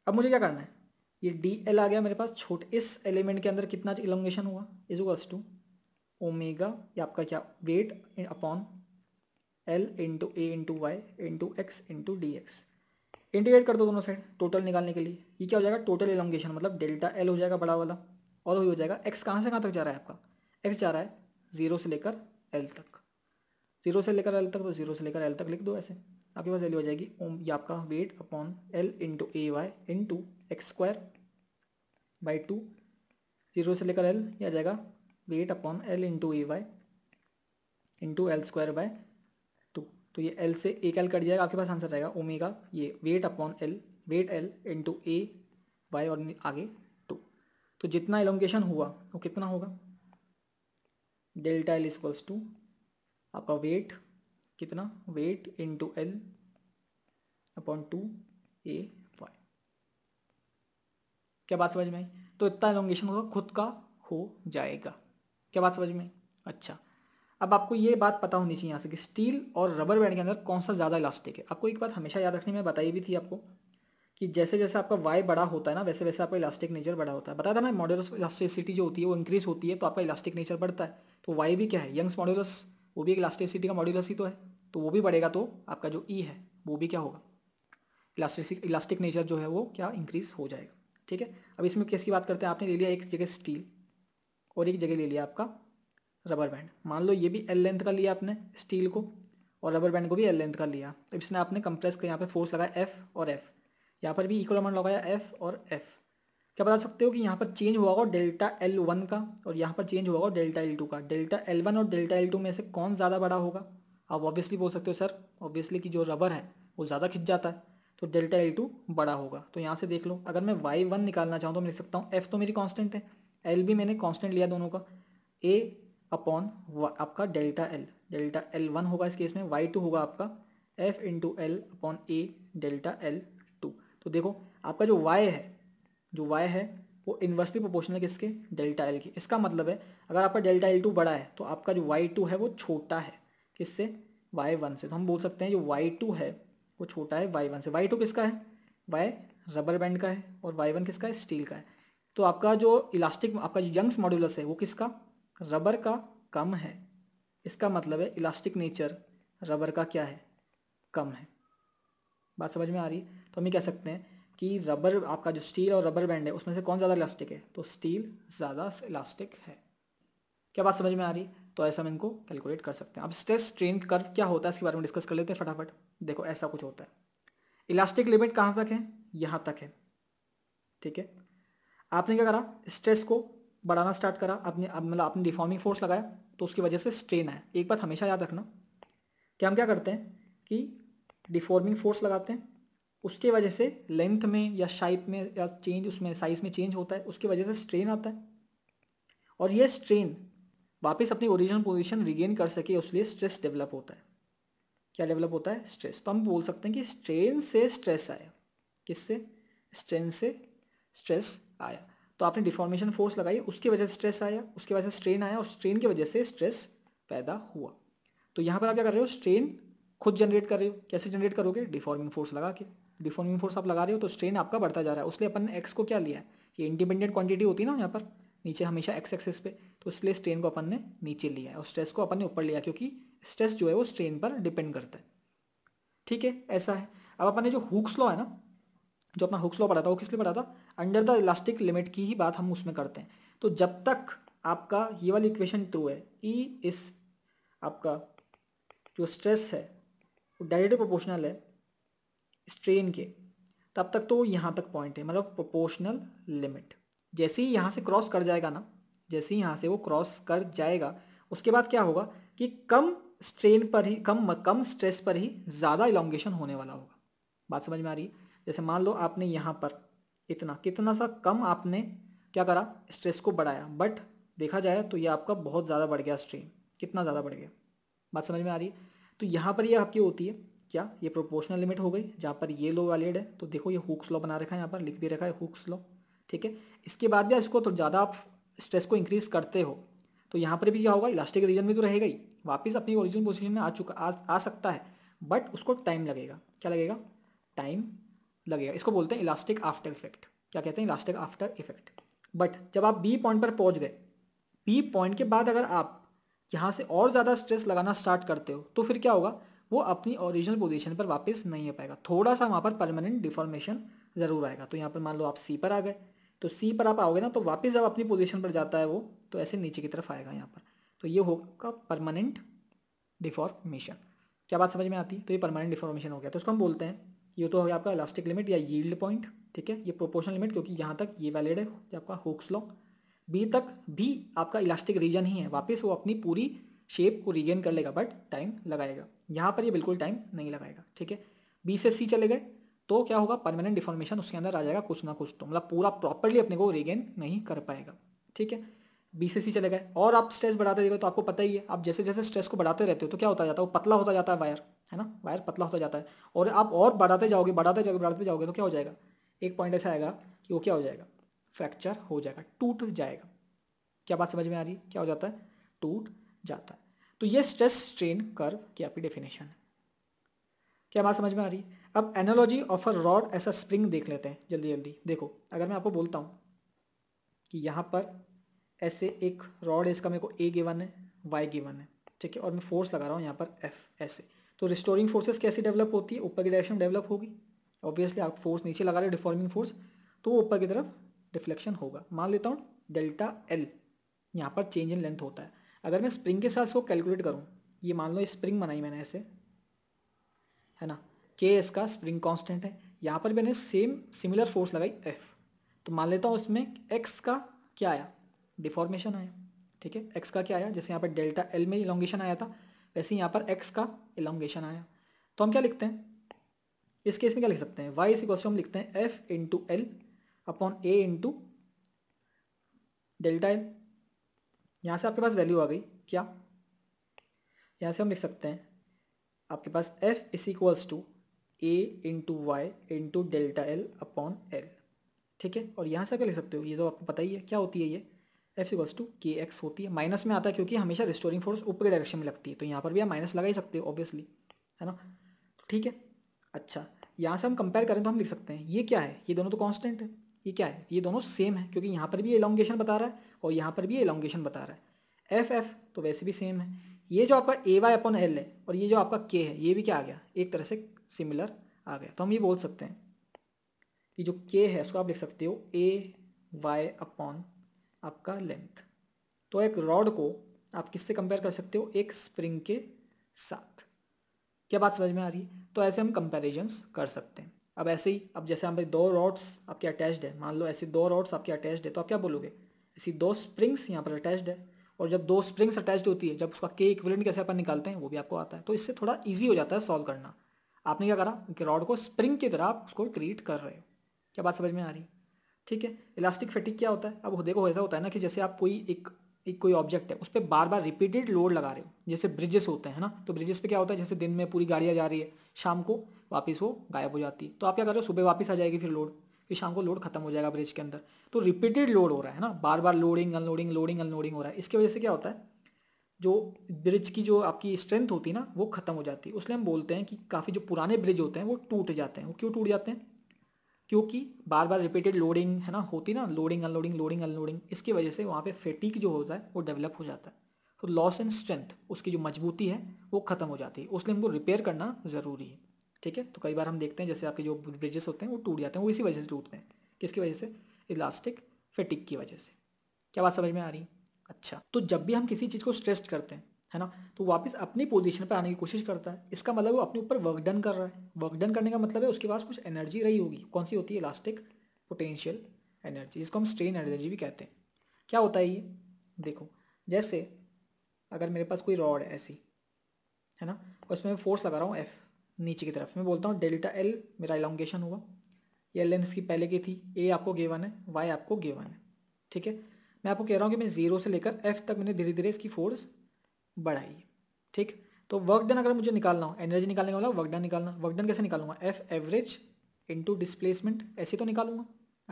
अब मुझे क्या करना है ये डी एल आ गया मेरे पास छोटे इस एलिमेंट के अंदर कितना इलोंगेशन हुआ इज इक्वल्स टू ओमेगा या आपका क्या weight upon L into A into Y into X into D X integrate कर दो दोनों साइड टोटल निकालने के लिए ये क्या हो जाएगा टोटल एलोंगेशन मतलब डेल्टा एल हो जाएगा बड़ा वाला और वही हो जाएगा एक्स कहाँ से कहाँ तक जा रहा है आपका एक्स जा रहा है जीरो से लेकर एल तक जीरो से लेकर एल तक तो जीरो से लेकर एल तक लिख दो ऐसे आपके पास एल हो जाएगी ओम ये आपका weight upon L into A Y into X square by two zero से लेकर एल या आ जाएगा weight upon L into A Y into L square by तो ये एल से एक एल कट जाएगा आपके पास आंसर रहेगा ओमेगा ये weight upon L weight L into A Y और आगे टू तो जितना एलोंगेशन हुआ वो कितना होगा डेल्टा एल इक्वल्स टू आपका वेट कितना weight two L upon two A Y क्या बात समझ में आई तो इतना एलोंगेशन होगा खुद का हो जाएगा क्या बात समझ में अच्छा अब आपको ये बात पता होनी चाहिए यहाँ से कि स्टील और रबर बैंड के अंदर कौन सा ज़्यादा इलास्टिक है आपको एक बात हमेशा याद रखने में बताई भी थी आपको कि जैसे जैसे आपका वाई बड़ा होता है ना वैसे वैसे आपका इलास्टिक नेचर बड़ा होता है बताया था ना मॉडुलस इलास्टिसिटी जो होती है वो इंक्रीज होती है तो आपका इलास्टिक नेचर बढ़ता है तो वाई भी क्या है यंग्स मॉड्यूलस वो भी एक इलास्टिसिटी का मॉड्यूलस ही तो है तो वो भी बढ़ेगा तो आपका जो ई e है वो भी क्या होगा इलास्टिक इलास्टिक नेचर जो है वो क्या इंक्रीज हो जाएगा ठीक है अब इसमें किसकी की बात करते हैं आपने ले लिया एक जगह स्टील और एक जगह ले लिया आपका रबर बैंड मान लो ये भी एल लेंथ का लिया आपने स्टील को और रबर बैंड को भी एल लेंथ का लिया अब इसने आपने कंप्रेस कर यहाँ पर फोर्स लगाया एफ और एफ यहाँ पर भी इक्वल अमाउंट लगाया एफ और एफ क्या बता सकते हो कि यहाँ पर चेंज हुआ होगा डेल्टा एल वन का और यहाँ पर चेंज हुआ होगा डेल्टा एल टू का डेल्टा एल वन और डेल्टा एल टू में से कौन ज़्यादा बड़ा होगा आप ऑब्वियसली बोल सकते हो सर ऑब्वियसली कि जो रबर है वो ज़्यादा खिंच जाता है तो डेल्टा एल टू बड़ा होगा तो यहाँ से देख लो अगर मैं वाई वन निकालना चाहूँ तो मैं लिख सकता हूँ एफ तो मेरी कॉन्स्टेंट है एल भी मैंने कॉन्स्टेंट लिया दोनों का ए अपॉन आपका delta L delta L one होगा इस केस में वाई टू होगा आपका F into L upon A delta L two तो देखो आपका जो वाई है जो वाई है वो इन्वर्सली प्रोपोर्शनल किसके डेल्टा एल की इसका मतलब है अगर आपका डेल्टा एल टू बड़ा है तो आपका जो वाई टू है वो छोटा है किससे वाई वन से तो हम बोल सकते हैं जो वाई टू है वो छोटा है वाई वन से वाई टू किसका है वाई रबर बैंड का है और वाई वन किसका है स्टील का है तो आपका जो इलास्टिक आपका जो यंग्स मॉड्यूलस है वो किसका रबर का कम है इसका मतलब है इलास्टिक नेचर रबर का क्या है कम है बात समझ में आ रही है तो हम ये कह सकते हैं कि रबर आपका जो स्टील और रबर बैंड है उसमें से कौन ज़्यादा इलास्टिक है तो स्टील ज़्यादा इलास्टिक है क्या बात समझ में आ रही तो ऐसा हम इनको कैलकुलेट कर सकते हैं अब स्ट्रेस स्ट्रेन कर्व क्या होता है इसके बारे में डिस्कस कर लेते हैं फटाफट देखो ऐसा कुछ होता है इलास्टिक लिमिट कहाँ तक है यहाँ तक है ठीक है आपने क्या करा स्ट्रेस को बढ़ाना स्टार्ट करा अपने मतलब आपने डिफॉर्मिंग फोर्स लगाया तो उसकी वजह से स्ट्रेन आया एक बात हमेशा याद रखना कि हम क्या करते हैं कि डिफॉर्मिंग फोर्स लगाते हैं उसके वजह से लेंथ में या शाइप में या चेंज उसमें साइज़ में चेंज होता है उसकी वजह से स्ट्रेन आता है और ये स्ट्रेन वापस अपनी ओरिजिनल पोजीशन रिगेन कर सके उसलिए स्ट्रेस डेवलप होता है क्या डेवलप होता है स्ट्रेस तो हम बोल सकते हैं कि स्ट्रेन से स्ट्रेस आया किससे स्ट्रेन से स्ट्रेस आया तो आपने डिफॉर्मेशन फोर्स लगाई उसकी वजह से स्ट्रेस आया उसकी वजह से स्ट्रेन आया और स्ट्रेन की वजह से स्ट्रेस पैदा हुआ तो यहाँ पर आप क्या कर रहे हो स्ट्रेन खुद जनरेट कर रहे हो कैसे जनरेट करोगे डिफॉर्मिंग फोर्स लगा के डिफॉर्मिंग फोर्स आप लगा रहे हो तो स्ट्रेन आपका बढ़ता जा रहा है उसलिए अपन ने एक्स को क्या लिया है ये इंडिपेंडेंट क्वांटिटी होती है ना यहाँ पर नीचे हमेशा एक्स एक्सेस पे तो इसलिए स्ट्रेन को अपन ने नीचे लिया है और स्ट्रेस को अपन ने ऊपर लिया क्योंकि स्ट्रेस जो है वो स्ट्रेन पर डिपेंड करता है ठीक है ऐसा है अब अपन ने जो हुक्स लॉ है ना जो अपना हुक्स लॉ पढ़ा था वो किस लिए पढ़ा था अंडर द इलास्टिक लिमिट की ही बात हम उसमें करते हैं तो जब तक आपका ये वाली इक्वेशन ट्रू है ई e इस आपका जो स्ट्रेस है वो डायरेक्टली प्रोपोर्शनल है स्ट्रेन के तब तक तो यहाँ तक पॉइंट है मतलब प्रोपोर्शनल लिमिट जैसे ही यहाँ से क्रॉस कर जाएगा ना जैसे ही यहाँ से वो क्रॉस कर जाएगा उसके बाद क्या होगा कि कम स्ट्रेन पर ही कम कम स्ट्रेस पर ही ज़्यादा इलांगेशन होने वाला होगा बात समझ में आ रही है जैसे मान लो आपने यहाँ पर इतना कितना सा कम आपने क्या करा स्ट्रेस को बढ़ाया बट देखा जाए तो ये आपका बहुत ज़्यादा बढ़ गया स्ट्रेन कितना ज़्यादा बढ़ गया बात समझ में आ रही है तो यहाँ पर ये आपकी होती है क्या ये प्रोपोर्शनल लिमिट हो गई जहाँ पर ये लो वैलिड है तो देखो ये हुक्स लॉ बना रखा है यहाँ पर लिख भी रखा है हुक्स लॉ ठीक है इसके बाद भी इसको तो ज़्यादा आप स्ट्रेस को इंक्रीज़ करते हो तो यहाँ पर भी क्या होगा इलास्टिक रीजन में तो रहेगा ही वापस अपनी ओरिजिनल पोजिशन में आ चुका आ, आ सकता है बट उसको टाइम लगेगा क्या लगेगा टाइम लगेगा इसको बोलते हैं इलास्टिक आफ्टर इफेक्ट क्या कहते हैं इलास्टिक आफ्टर इफेक्ट बट जब आप बी पॉइंट पर पहुंच गए बी पॉइंट के बाद अगर आप यहाँ से और ज़्यादा स्ट्रेस लगाना स्टार्ट करते हो तो फिर क्या होगा वो अपनी ओरिजिनल पोजीशन पर वापस नहीं आ पाएगा थोड़ा सा वहाँ पर परमानेंट डिफॉर्मेशन ज़रूर आएगा तो यहाँ पर मान लो आप सी पर आ गए तो सी पर आप आओगे ना तो वापस जब अपनी पोजीशन पर जाता है वो तो ऐसे नीचे की तरफ आएगा यहाँ पर तो ये होगा परमानेंट डिफॉर्मेशन क्या बात समझ में आती है तो ये परमानेंट डिफॉर्मेशन हो गया तो उसको हम बोलते हैं ये तो हो गया आपका इलास्टिक लिमिट या यील्ड पॉइंट ठीक है ये प्रोपोर्शनल लिमिट क्योंकि यहाँ तक ये वैलिड है आपका होक्स लॉ बी तक भी आपका इलास्टिक रीजन ही है वापस वो अपनी पूरी शेप को रीगेन कर लेगा बट टाइम लगाएगा यहाँ पर ये बिल्कुल टाइम नहीं लगाएगा ठीक है बी से सी चले गए तो क्या होगा परमानेंट डिफॉर्मेशन उसके अंदर आ जाएगा कुछ ना कुछ तो मतलब पूरा प्रॉपरली अपने को रीगेन नहीं कर पाएगा ठीक है बी से सी चले गए और आप स्ट्रेस बढ़ाते देखो तो आपको पता ही है आप जैसे जैसे स्ट्रेस को बढ़ाते रहते हो तो क्या होता जाता है वो पतला होता जाता है वायर है ना वायर पतला होता जाता है और आप और बढ़ाते जाओगे बढ़ाते जाओगे बढ़ाते जाओगे तो क्या हो जाएगा एक पॉइंट ऐसा आएगा कि वो क्या हो जाएगा फ्रैक्चर हो जाएगा टूट जाएगा क्या बात समझ में आ रही है क्या हो जाता है टूट जाता है तो ये स्ट्रेस स्ट्रेन कर्व की आपकी डेफिनेशन है क्या बात समझ में आ रही है अब एनोलॉजी ऑफ अ रॉड ऐसा स्प्रिंग देख लेते हैं जल्दी जल्दी देखो अगर मैं आपको बोलता हूँ कि यहाँ पर ऐसे एक रॉड है इसका मेरे को ए गिवन है वाई गिवन है ठीक है और मैं फोर्स लगा रहा हूँ यहाँ पर एफ ऐसे तो रिस्टोरिंग फोर्सेस कैसे डेवलप होती है ऊपर की डायरेक्शन डेवलप होगी ऑब्वियसली आप फोर्स नीचे लगा रहे डिफॉर्मिंग फोर्स तो वो ऊपर की तरफ डिफ्लेक्शन होगा मान लेता हूँ डेल्टा एल यहाँ पर चेंज इन लेंथ होता है अगर मैं स्प्रिंग के साथ इसको कैलकुलेट करूँ ये मान लो स्प्रिंग बनाई मैंने ऐसे है ना के इसका स्प्रिंग कॉन्स्टेंट है यहाँ पर मैंने सेम सिमिलर फोर्स लगाई एफ तो मान लेता हूँ इसमें एक्स का क्या आया डिफॉर्मेशन आया ठीक है एक्स का क्या आया जैसे यहाँ पर डेल्टा एल में इलॉन्गेशन आया था वैसे यहाँ पर एक्स का इलांगेशन आया तो हम क्या लिखते हैं इस केस में क्या लिख सकते हैं वाई इसी हम लिखते हैं F into L upon A into delta L यहाँ से आपके पास वैल्यू आ गई क्या यहाँ से हम लिख सकते हैं आपके पास F is equals to A into Y into delta L upon L ठीक है और यहाँ से आप क्या लिख सकते हो ये तो आपको पता ही है क्या होती है ये F equals to K X होती है माइनस में आता है क्योंकि हमेशा रिस्टोरिंग फोर्स ऊपर के डायरेक्शन में लगती है तो यहाँ पर भी आप माइनस लगा ही सकते हो ऑब्वियसली है ना ठीक है अच्छा यहाँ से हम कंपेयर करें तो हम देख सकते हैं ये क्या है ये दोनों तो कॉन्स्टेंट है ये क्या है ये दोनों सेम है क्योंकि यहाँ पर भी एलोंगेशन बता रहा है और यहाँ पर भी एलोंगेशन बता रहा है एफ एफ तो वैसे भी सेम है ये जो आपका ए वाई अपॉन एल है और ये जो आपका के है ये भी क्या आ गया एक तरह से सिमिलर आ गया तो हम ये बोल सकते हैं कि जो के है उसको आप लिख सकते हो ए वाई अपॉन आपका लेंथ तो एक रॉड को आप किससे कंपेयर कर सकते हो एक स्प्रिंग के साथ क्या बात समझ में आ रही है तो ऐसे हम कंपेरिजन्स कर सकते हैं अब ऐसे ही अब जैसे हम दो रॉड्स आपके अटैच्ड है मान लो ऐसे दो रॉड्स आपके अटैच्ड है तो आप क्या बोलोगे ऐसी दो स्प्रिंग्स यहाँ पर अटैच्ड है और जब दो स्प्रिंग्स अटैच्ड होती है जब उसका के इक्विलेंट कैसे अपन निकालते हैं वो भी आपको आता है तो इससे थोड़ा ईजी हो जाता है सॉल्व करना आपने क्या करा कि रॉड को स्प्रिंग की तरह आप उसको ट्रीट कर रहे हो क्या बात समझ में आ रही ठीक है इलास्टिक फैटिक क्या होता है अब देखो ऐसा होता है ना कि जैसे आप कोई एक एक कोई ऑब्जेक्ट है उस पर बार बार रिपीटेड लोड लगा रहे हो जैसे ब्रिजेस होते हैं ना तो ब्रिजेस पे क्या होता है जैसे दिन में पूरी गाड़ियाँ जा रही है शाम को वापस वो गायब हो जाती है तो आप क्या कर रहे हो सुबह वापस आ जाएगी फिर लोड फिर शाम को लोड खत्म हो जाएगा ब्रिज के अंदर तो रिपीटेड लोड हो रहा है ना बार बार लोडिंग अनलोडिंग लोडिंग अनलोडिंग हो रहा है इसकी वजह से क्या होता है जो ब्रिज की जो आपकी स्ट्रेंथ होती है ना वो ख़त्म हो जाती है उसलिए हम बोलते हैं कि काफ़ी जो पुराने ब्रिज होते हैं वो टूट जाते हैं वो क्यों टूट जाते हैं क्योंकि बार बार रिपीटेड लोडिंग है ना होती ना लोडिंग अनलोडिंग लोडिंग अनलोडिंग इसकी वजह से वहाँ पे फेटिक जो होता है वो डेवलप हो जाता है तो लॉस एंड स्ट्रेंथ उसकी जो मजबूती है वो ख़त्म हो जाती है उसलिए हमको रिपेयर करना ज़रूरी है ठीक है तो कई बार हम देखते हैं जैसे आपके जो ब्रिजेस होते हैं वो टूट जाते हैं वो इसी वजह से टूटते हैं किसकी वजह से इलास्टिक फेटिक की वजह से क्या बात समझ में आ रही है अच्छा तो जब भी हम किसी चीज़ को स्ट्रेस्ड करते हैं है ना तो वापस अपनी पोजीशन पर आने की कोशिश करता है इसका मतलब वो अपने ऊपर वर्क डन कर रहा है वर्क डन करने का मतलब है उसके पास कुछ एनर्जी रही होगी कौन सी होती है इलास्टिक पोटेंशियल एनर्जी जिसको हम स्ट्रेन एनर्जी भी कहते हैं क्या होता है ये देखो जैसे अगर मेरे पास कोई रॉड है ऐसी है ना और इसमें मैं फोर्स लगा रहा हूँ एफ़ नीचे की तरफ मैं बोलता हूँ डेल्टा एल मेरा एलोंगेशन हुआ एल एन इसकी पहले की थी ए आपको गेवन है वाई आपको गेवन है ठीक है मैं आपको कह रहा हूँ कि मैं जीरो से लेकर एफ तक मैंने धीरे धीरे इसकी फोर्स बढ़ाइए ठीक तो वर्क डन अगर मुझे निकालना हो एनर्जी निकालने का मतलब वर्क डन निकालना वर्क डन कैसे निकालूंगा एफ एवरेज इंटू डिस्प्लेसमेंट ऐसे तो निकालूंगा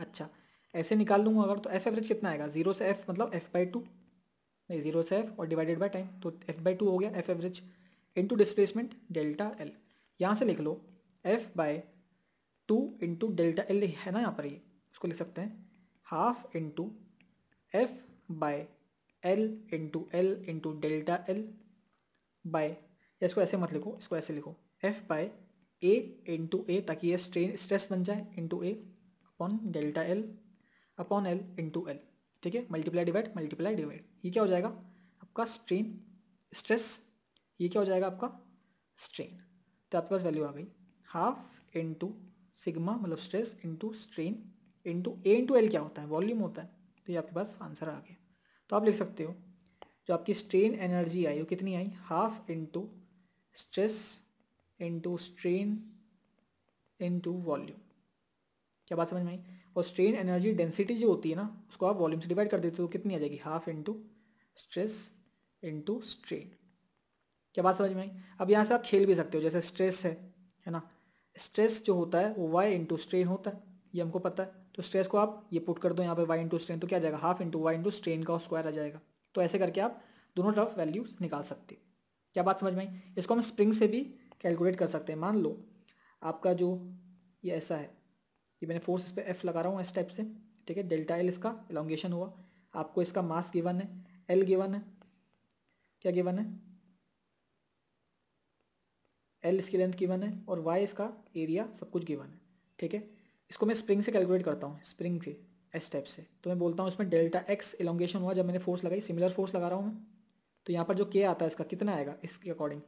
अच्छा ऐसे निकाल लूँगा अगर तो एफ एवरेज कितना आएगा जीरो से एफ मतलब एफ बाई टू नहीं जीरो से एफ और डिवाइडेड बाई टाइम तो एफ बाई टू हो गया F average into displacement delta L यहाँ से लिख लो F by two into delta L है ना यहाँ पर ये इसको लिख सकते हैं half into F by L into L into delta L by इसको ऐसे मत लिखो इसको ऐसे लिखो F by A into A ताकि ये स्ट्रेन स्ट्रेस बन जाए into A upon delta L upon L into L ठीक है मल्टीप्लाई डिवाइड मल्टीप्लाई डिवाइड ये क्या हो जाएगा आपका स्ट्रेन स्ट्रेस ये क्या हो जाएगा आपका स्ट्रेन तो आपके पास वैल्यू आ गई हाफ इंटू सिग्मा मतलब stress into strain into A into L क्या होता है वॉल्यूम होता है तो ये आपके पास आंसर आ गया तो आप लिख सकते हो जो आपकी स्ट्रेन एनर्जी आई वो कितनी आई half into stress into strain into volume क्या बात समझ में आई और स्ट्रेन एनर्जी डेंसिटी जो होती है ना उसको आप वॉल्यूम से डिवाइड कर देते हो तो कितनी आ जाएगी half into stress into strain क्या बात समझ में आई अब यहाँ से आप खेल भी सकते हो जैसे स्ट्रेस है है ना स्ट्रेस जो होता है वो वाई इंटू स्ट्रेन होता है ये हमको पता है तो स्ट्रेस को आप ये पुट कर दो यहाँ पे वाई इंटू स्ट्रेन तो क्या जाएगा half into Y into strain का स्क्वायर आ जाएगा तो ऐसे करके आप दोनों तरफ वैल्यूज निकाल सकते हो क्या बात समझ में आई इसको हम स्प्रिंग से भी कैलकुलेट कर सकते हैं मान लो आपका जो ये ऐसा है ये मैंने फोर्स इस पर एफ लगा रहा हूँ इस टाइप से ठीक है डेल्टा एल इसका एलोंगेशन हुआ आपको इसका मास गिवन है एल गिवन है क्या गिवन है एल इसकी लेंथ गिवन है और वाई इसका एरिया सब कुछ गिवन है ठीक है इसको मैं स्प्रिंग से कैलकुलेट करता हूँ स्प्रिंग से एस टाइप से तो मैं बोलता हूँ इसमें डेल्टा एक्स एलोंगेशन हुआ जब मैंने फोर्स लगाई सिमिलर फोर्स लगा रहा हूँ मैं तो यहाँ पर जो के आता है इसका कितना आएगा इसके according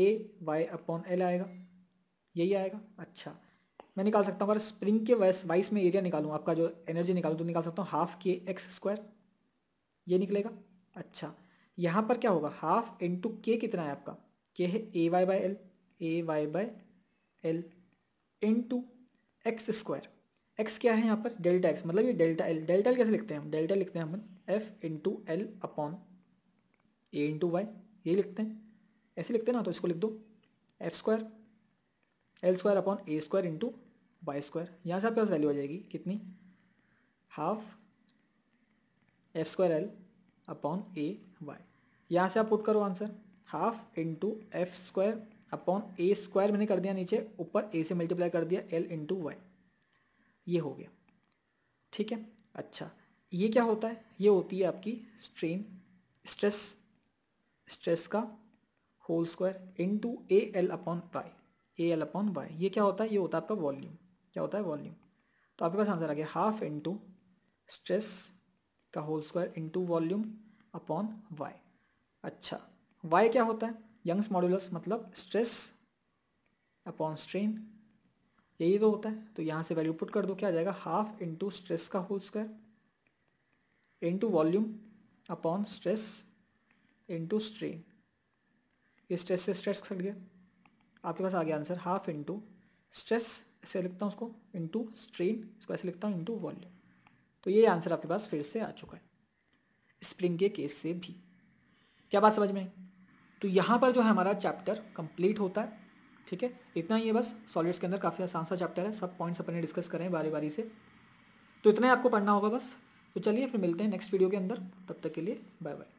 A Y upon L आएगा यही आएगा अच्छा मैं निकाल सकता हूँ अगर स्प्रिंग के वाइस वाइस में एरिया निकालूँ आपका जो एनर्जी निकालूँ तो निकाल सकता हूँ हाफ के एक्स स्क्वायर ये निकलेगा अच्छा यहाँ पर क्या होगा हाफ इंटू के कितना है आपका के है A Y by L A Y by L into X square X क्या है यहाँ पर डेल्टा एक्स मतलब ये डेल्टा एल डेल्टा एल कैसे लिखते हैं हम डेल्टा लिखते हैं हम F into L upon A into Y ये लिखते हैं ऐसे लिखते हैं ना तो इसको लिख दो F square L square upon A square into Y square यहाँ से आपके पास वैल्यू आ जाएगी कितनी half F square L upon A Y यहाँ से आप पुट करो answer half into F square upon A square मैंने कर दिया नीचे ऊपर ए से मल्टीप्लाई कर दिया एल इंटू वाई ये हो गया ठीक है अच्छा ये क्या होता है ये होती है आपकी स्ट्रेन स्ट्रेस स्ट्रेस का whole square into A L upon Y A L upon Y ये क्या होता है ये होता है आपका वॉल्यूम क्या होता है वॉल्यूम तो आपके पास आंसर आ गया हाफ इंटू स्ट्रेस का whole square into volume upon Y अच्छा वाई क्या होता है यंग्स मॉड्यूलस मतलब स्ट्रेस अपॉन स्ट्रेन यही तो होता है तो यहाँ से वैल्यू पुट कर दो क्या आ जाएगा हाफ इंटू स्ट्रेस का whole square into volume upon stress into strain ये स्ट्रेस से स्ट्रेस कट गया आपके पास आ गया आंसर हाफ इंटू स्ट्रेस ऐसे लिखता हूँ उसको इंटू स्ट्रेन इसको ऐसे लिखता हूँ इंटू वॉल्यूम तो ये आंसर आपके पास फिर से आ चुका है स्प्रिंग के केस से भी क्या बात समझ में आई तो यहाँ पर जो है हमारा चैप्टर कंप्लीट होता है ठीक है इतना ही है बस सॉलिड्स के अंदर काफ़ी आसान सा चैप्टर है सब पॉइंट्स अपने डिस्कस करें बारी बारी से तो इतना ही आपको पढ़ना होगा बस तो चलिए फिर मिलते हैं नेक्स्ट वीडियो के अंदर तब तक के लिए बाय बाय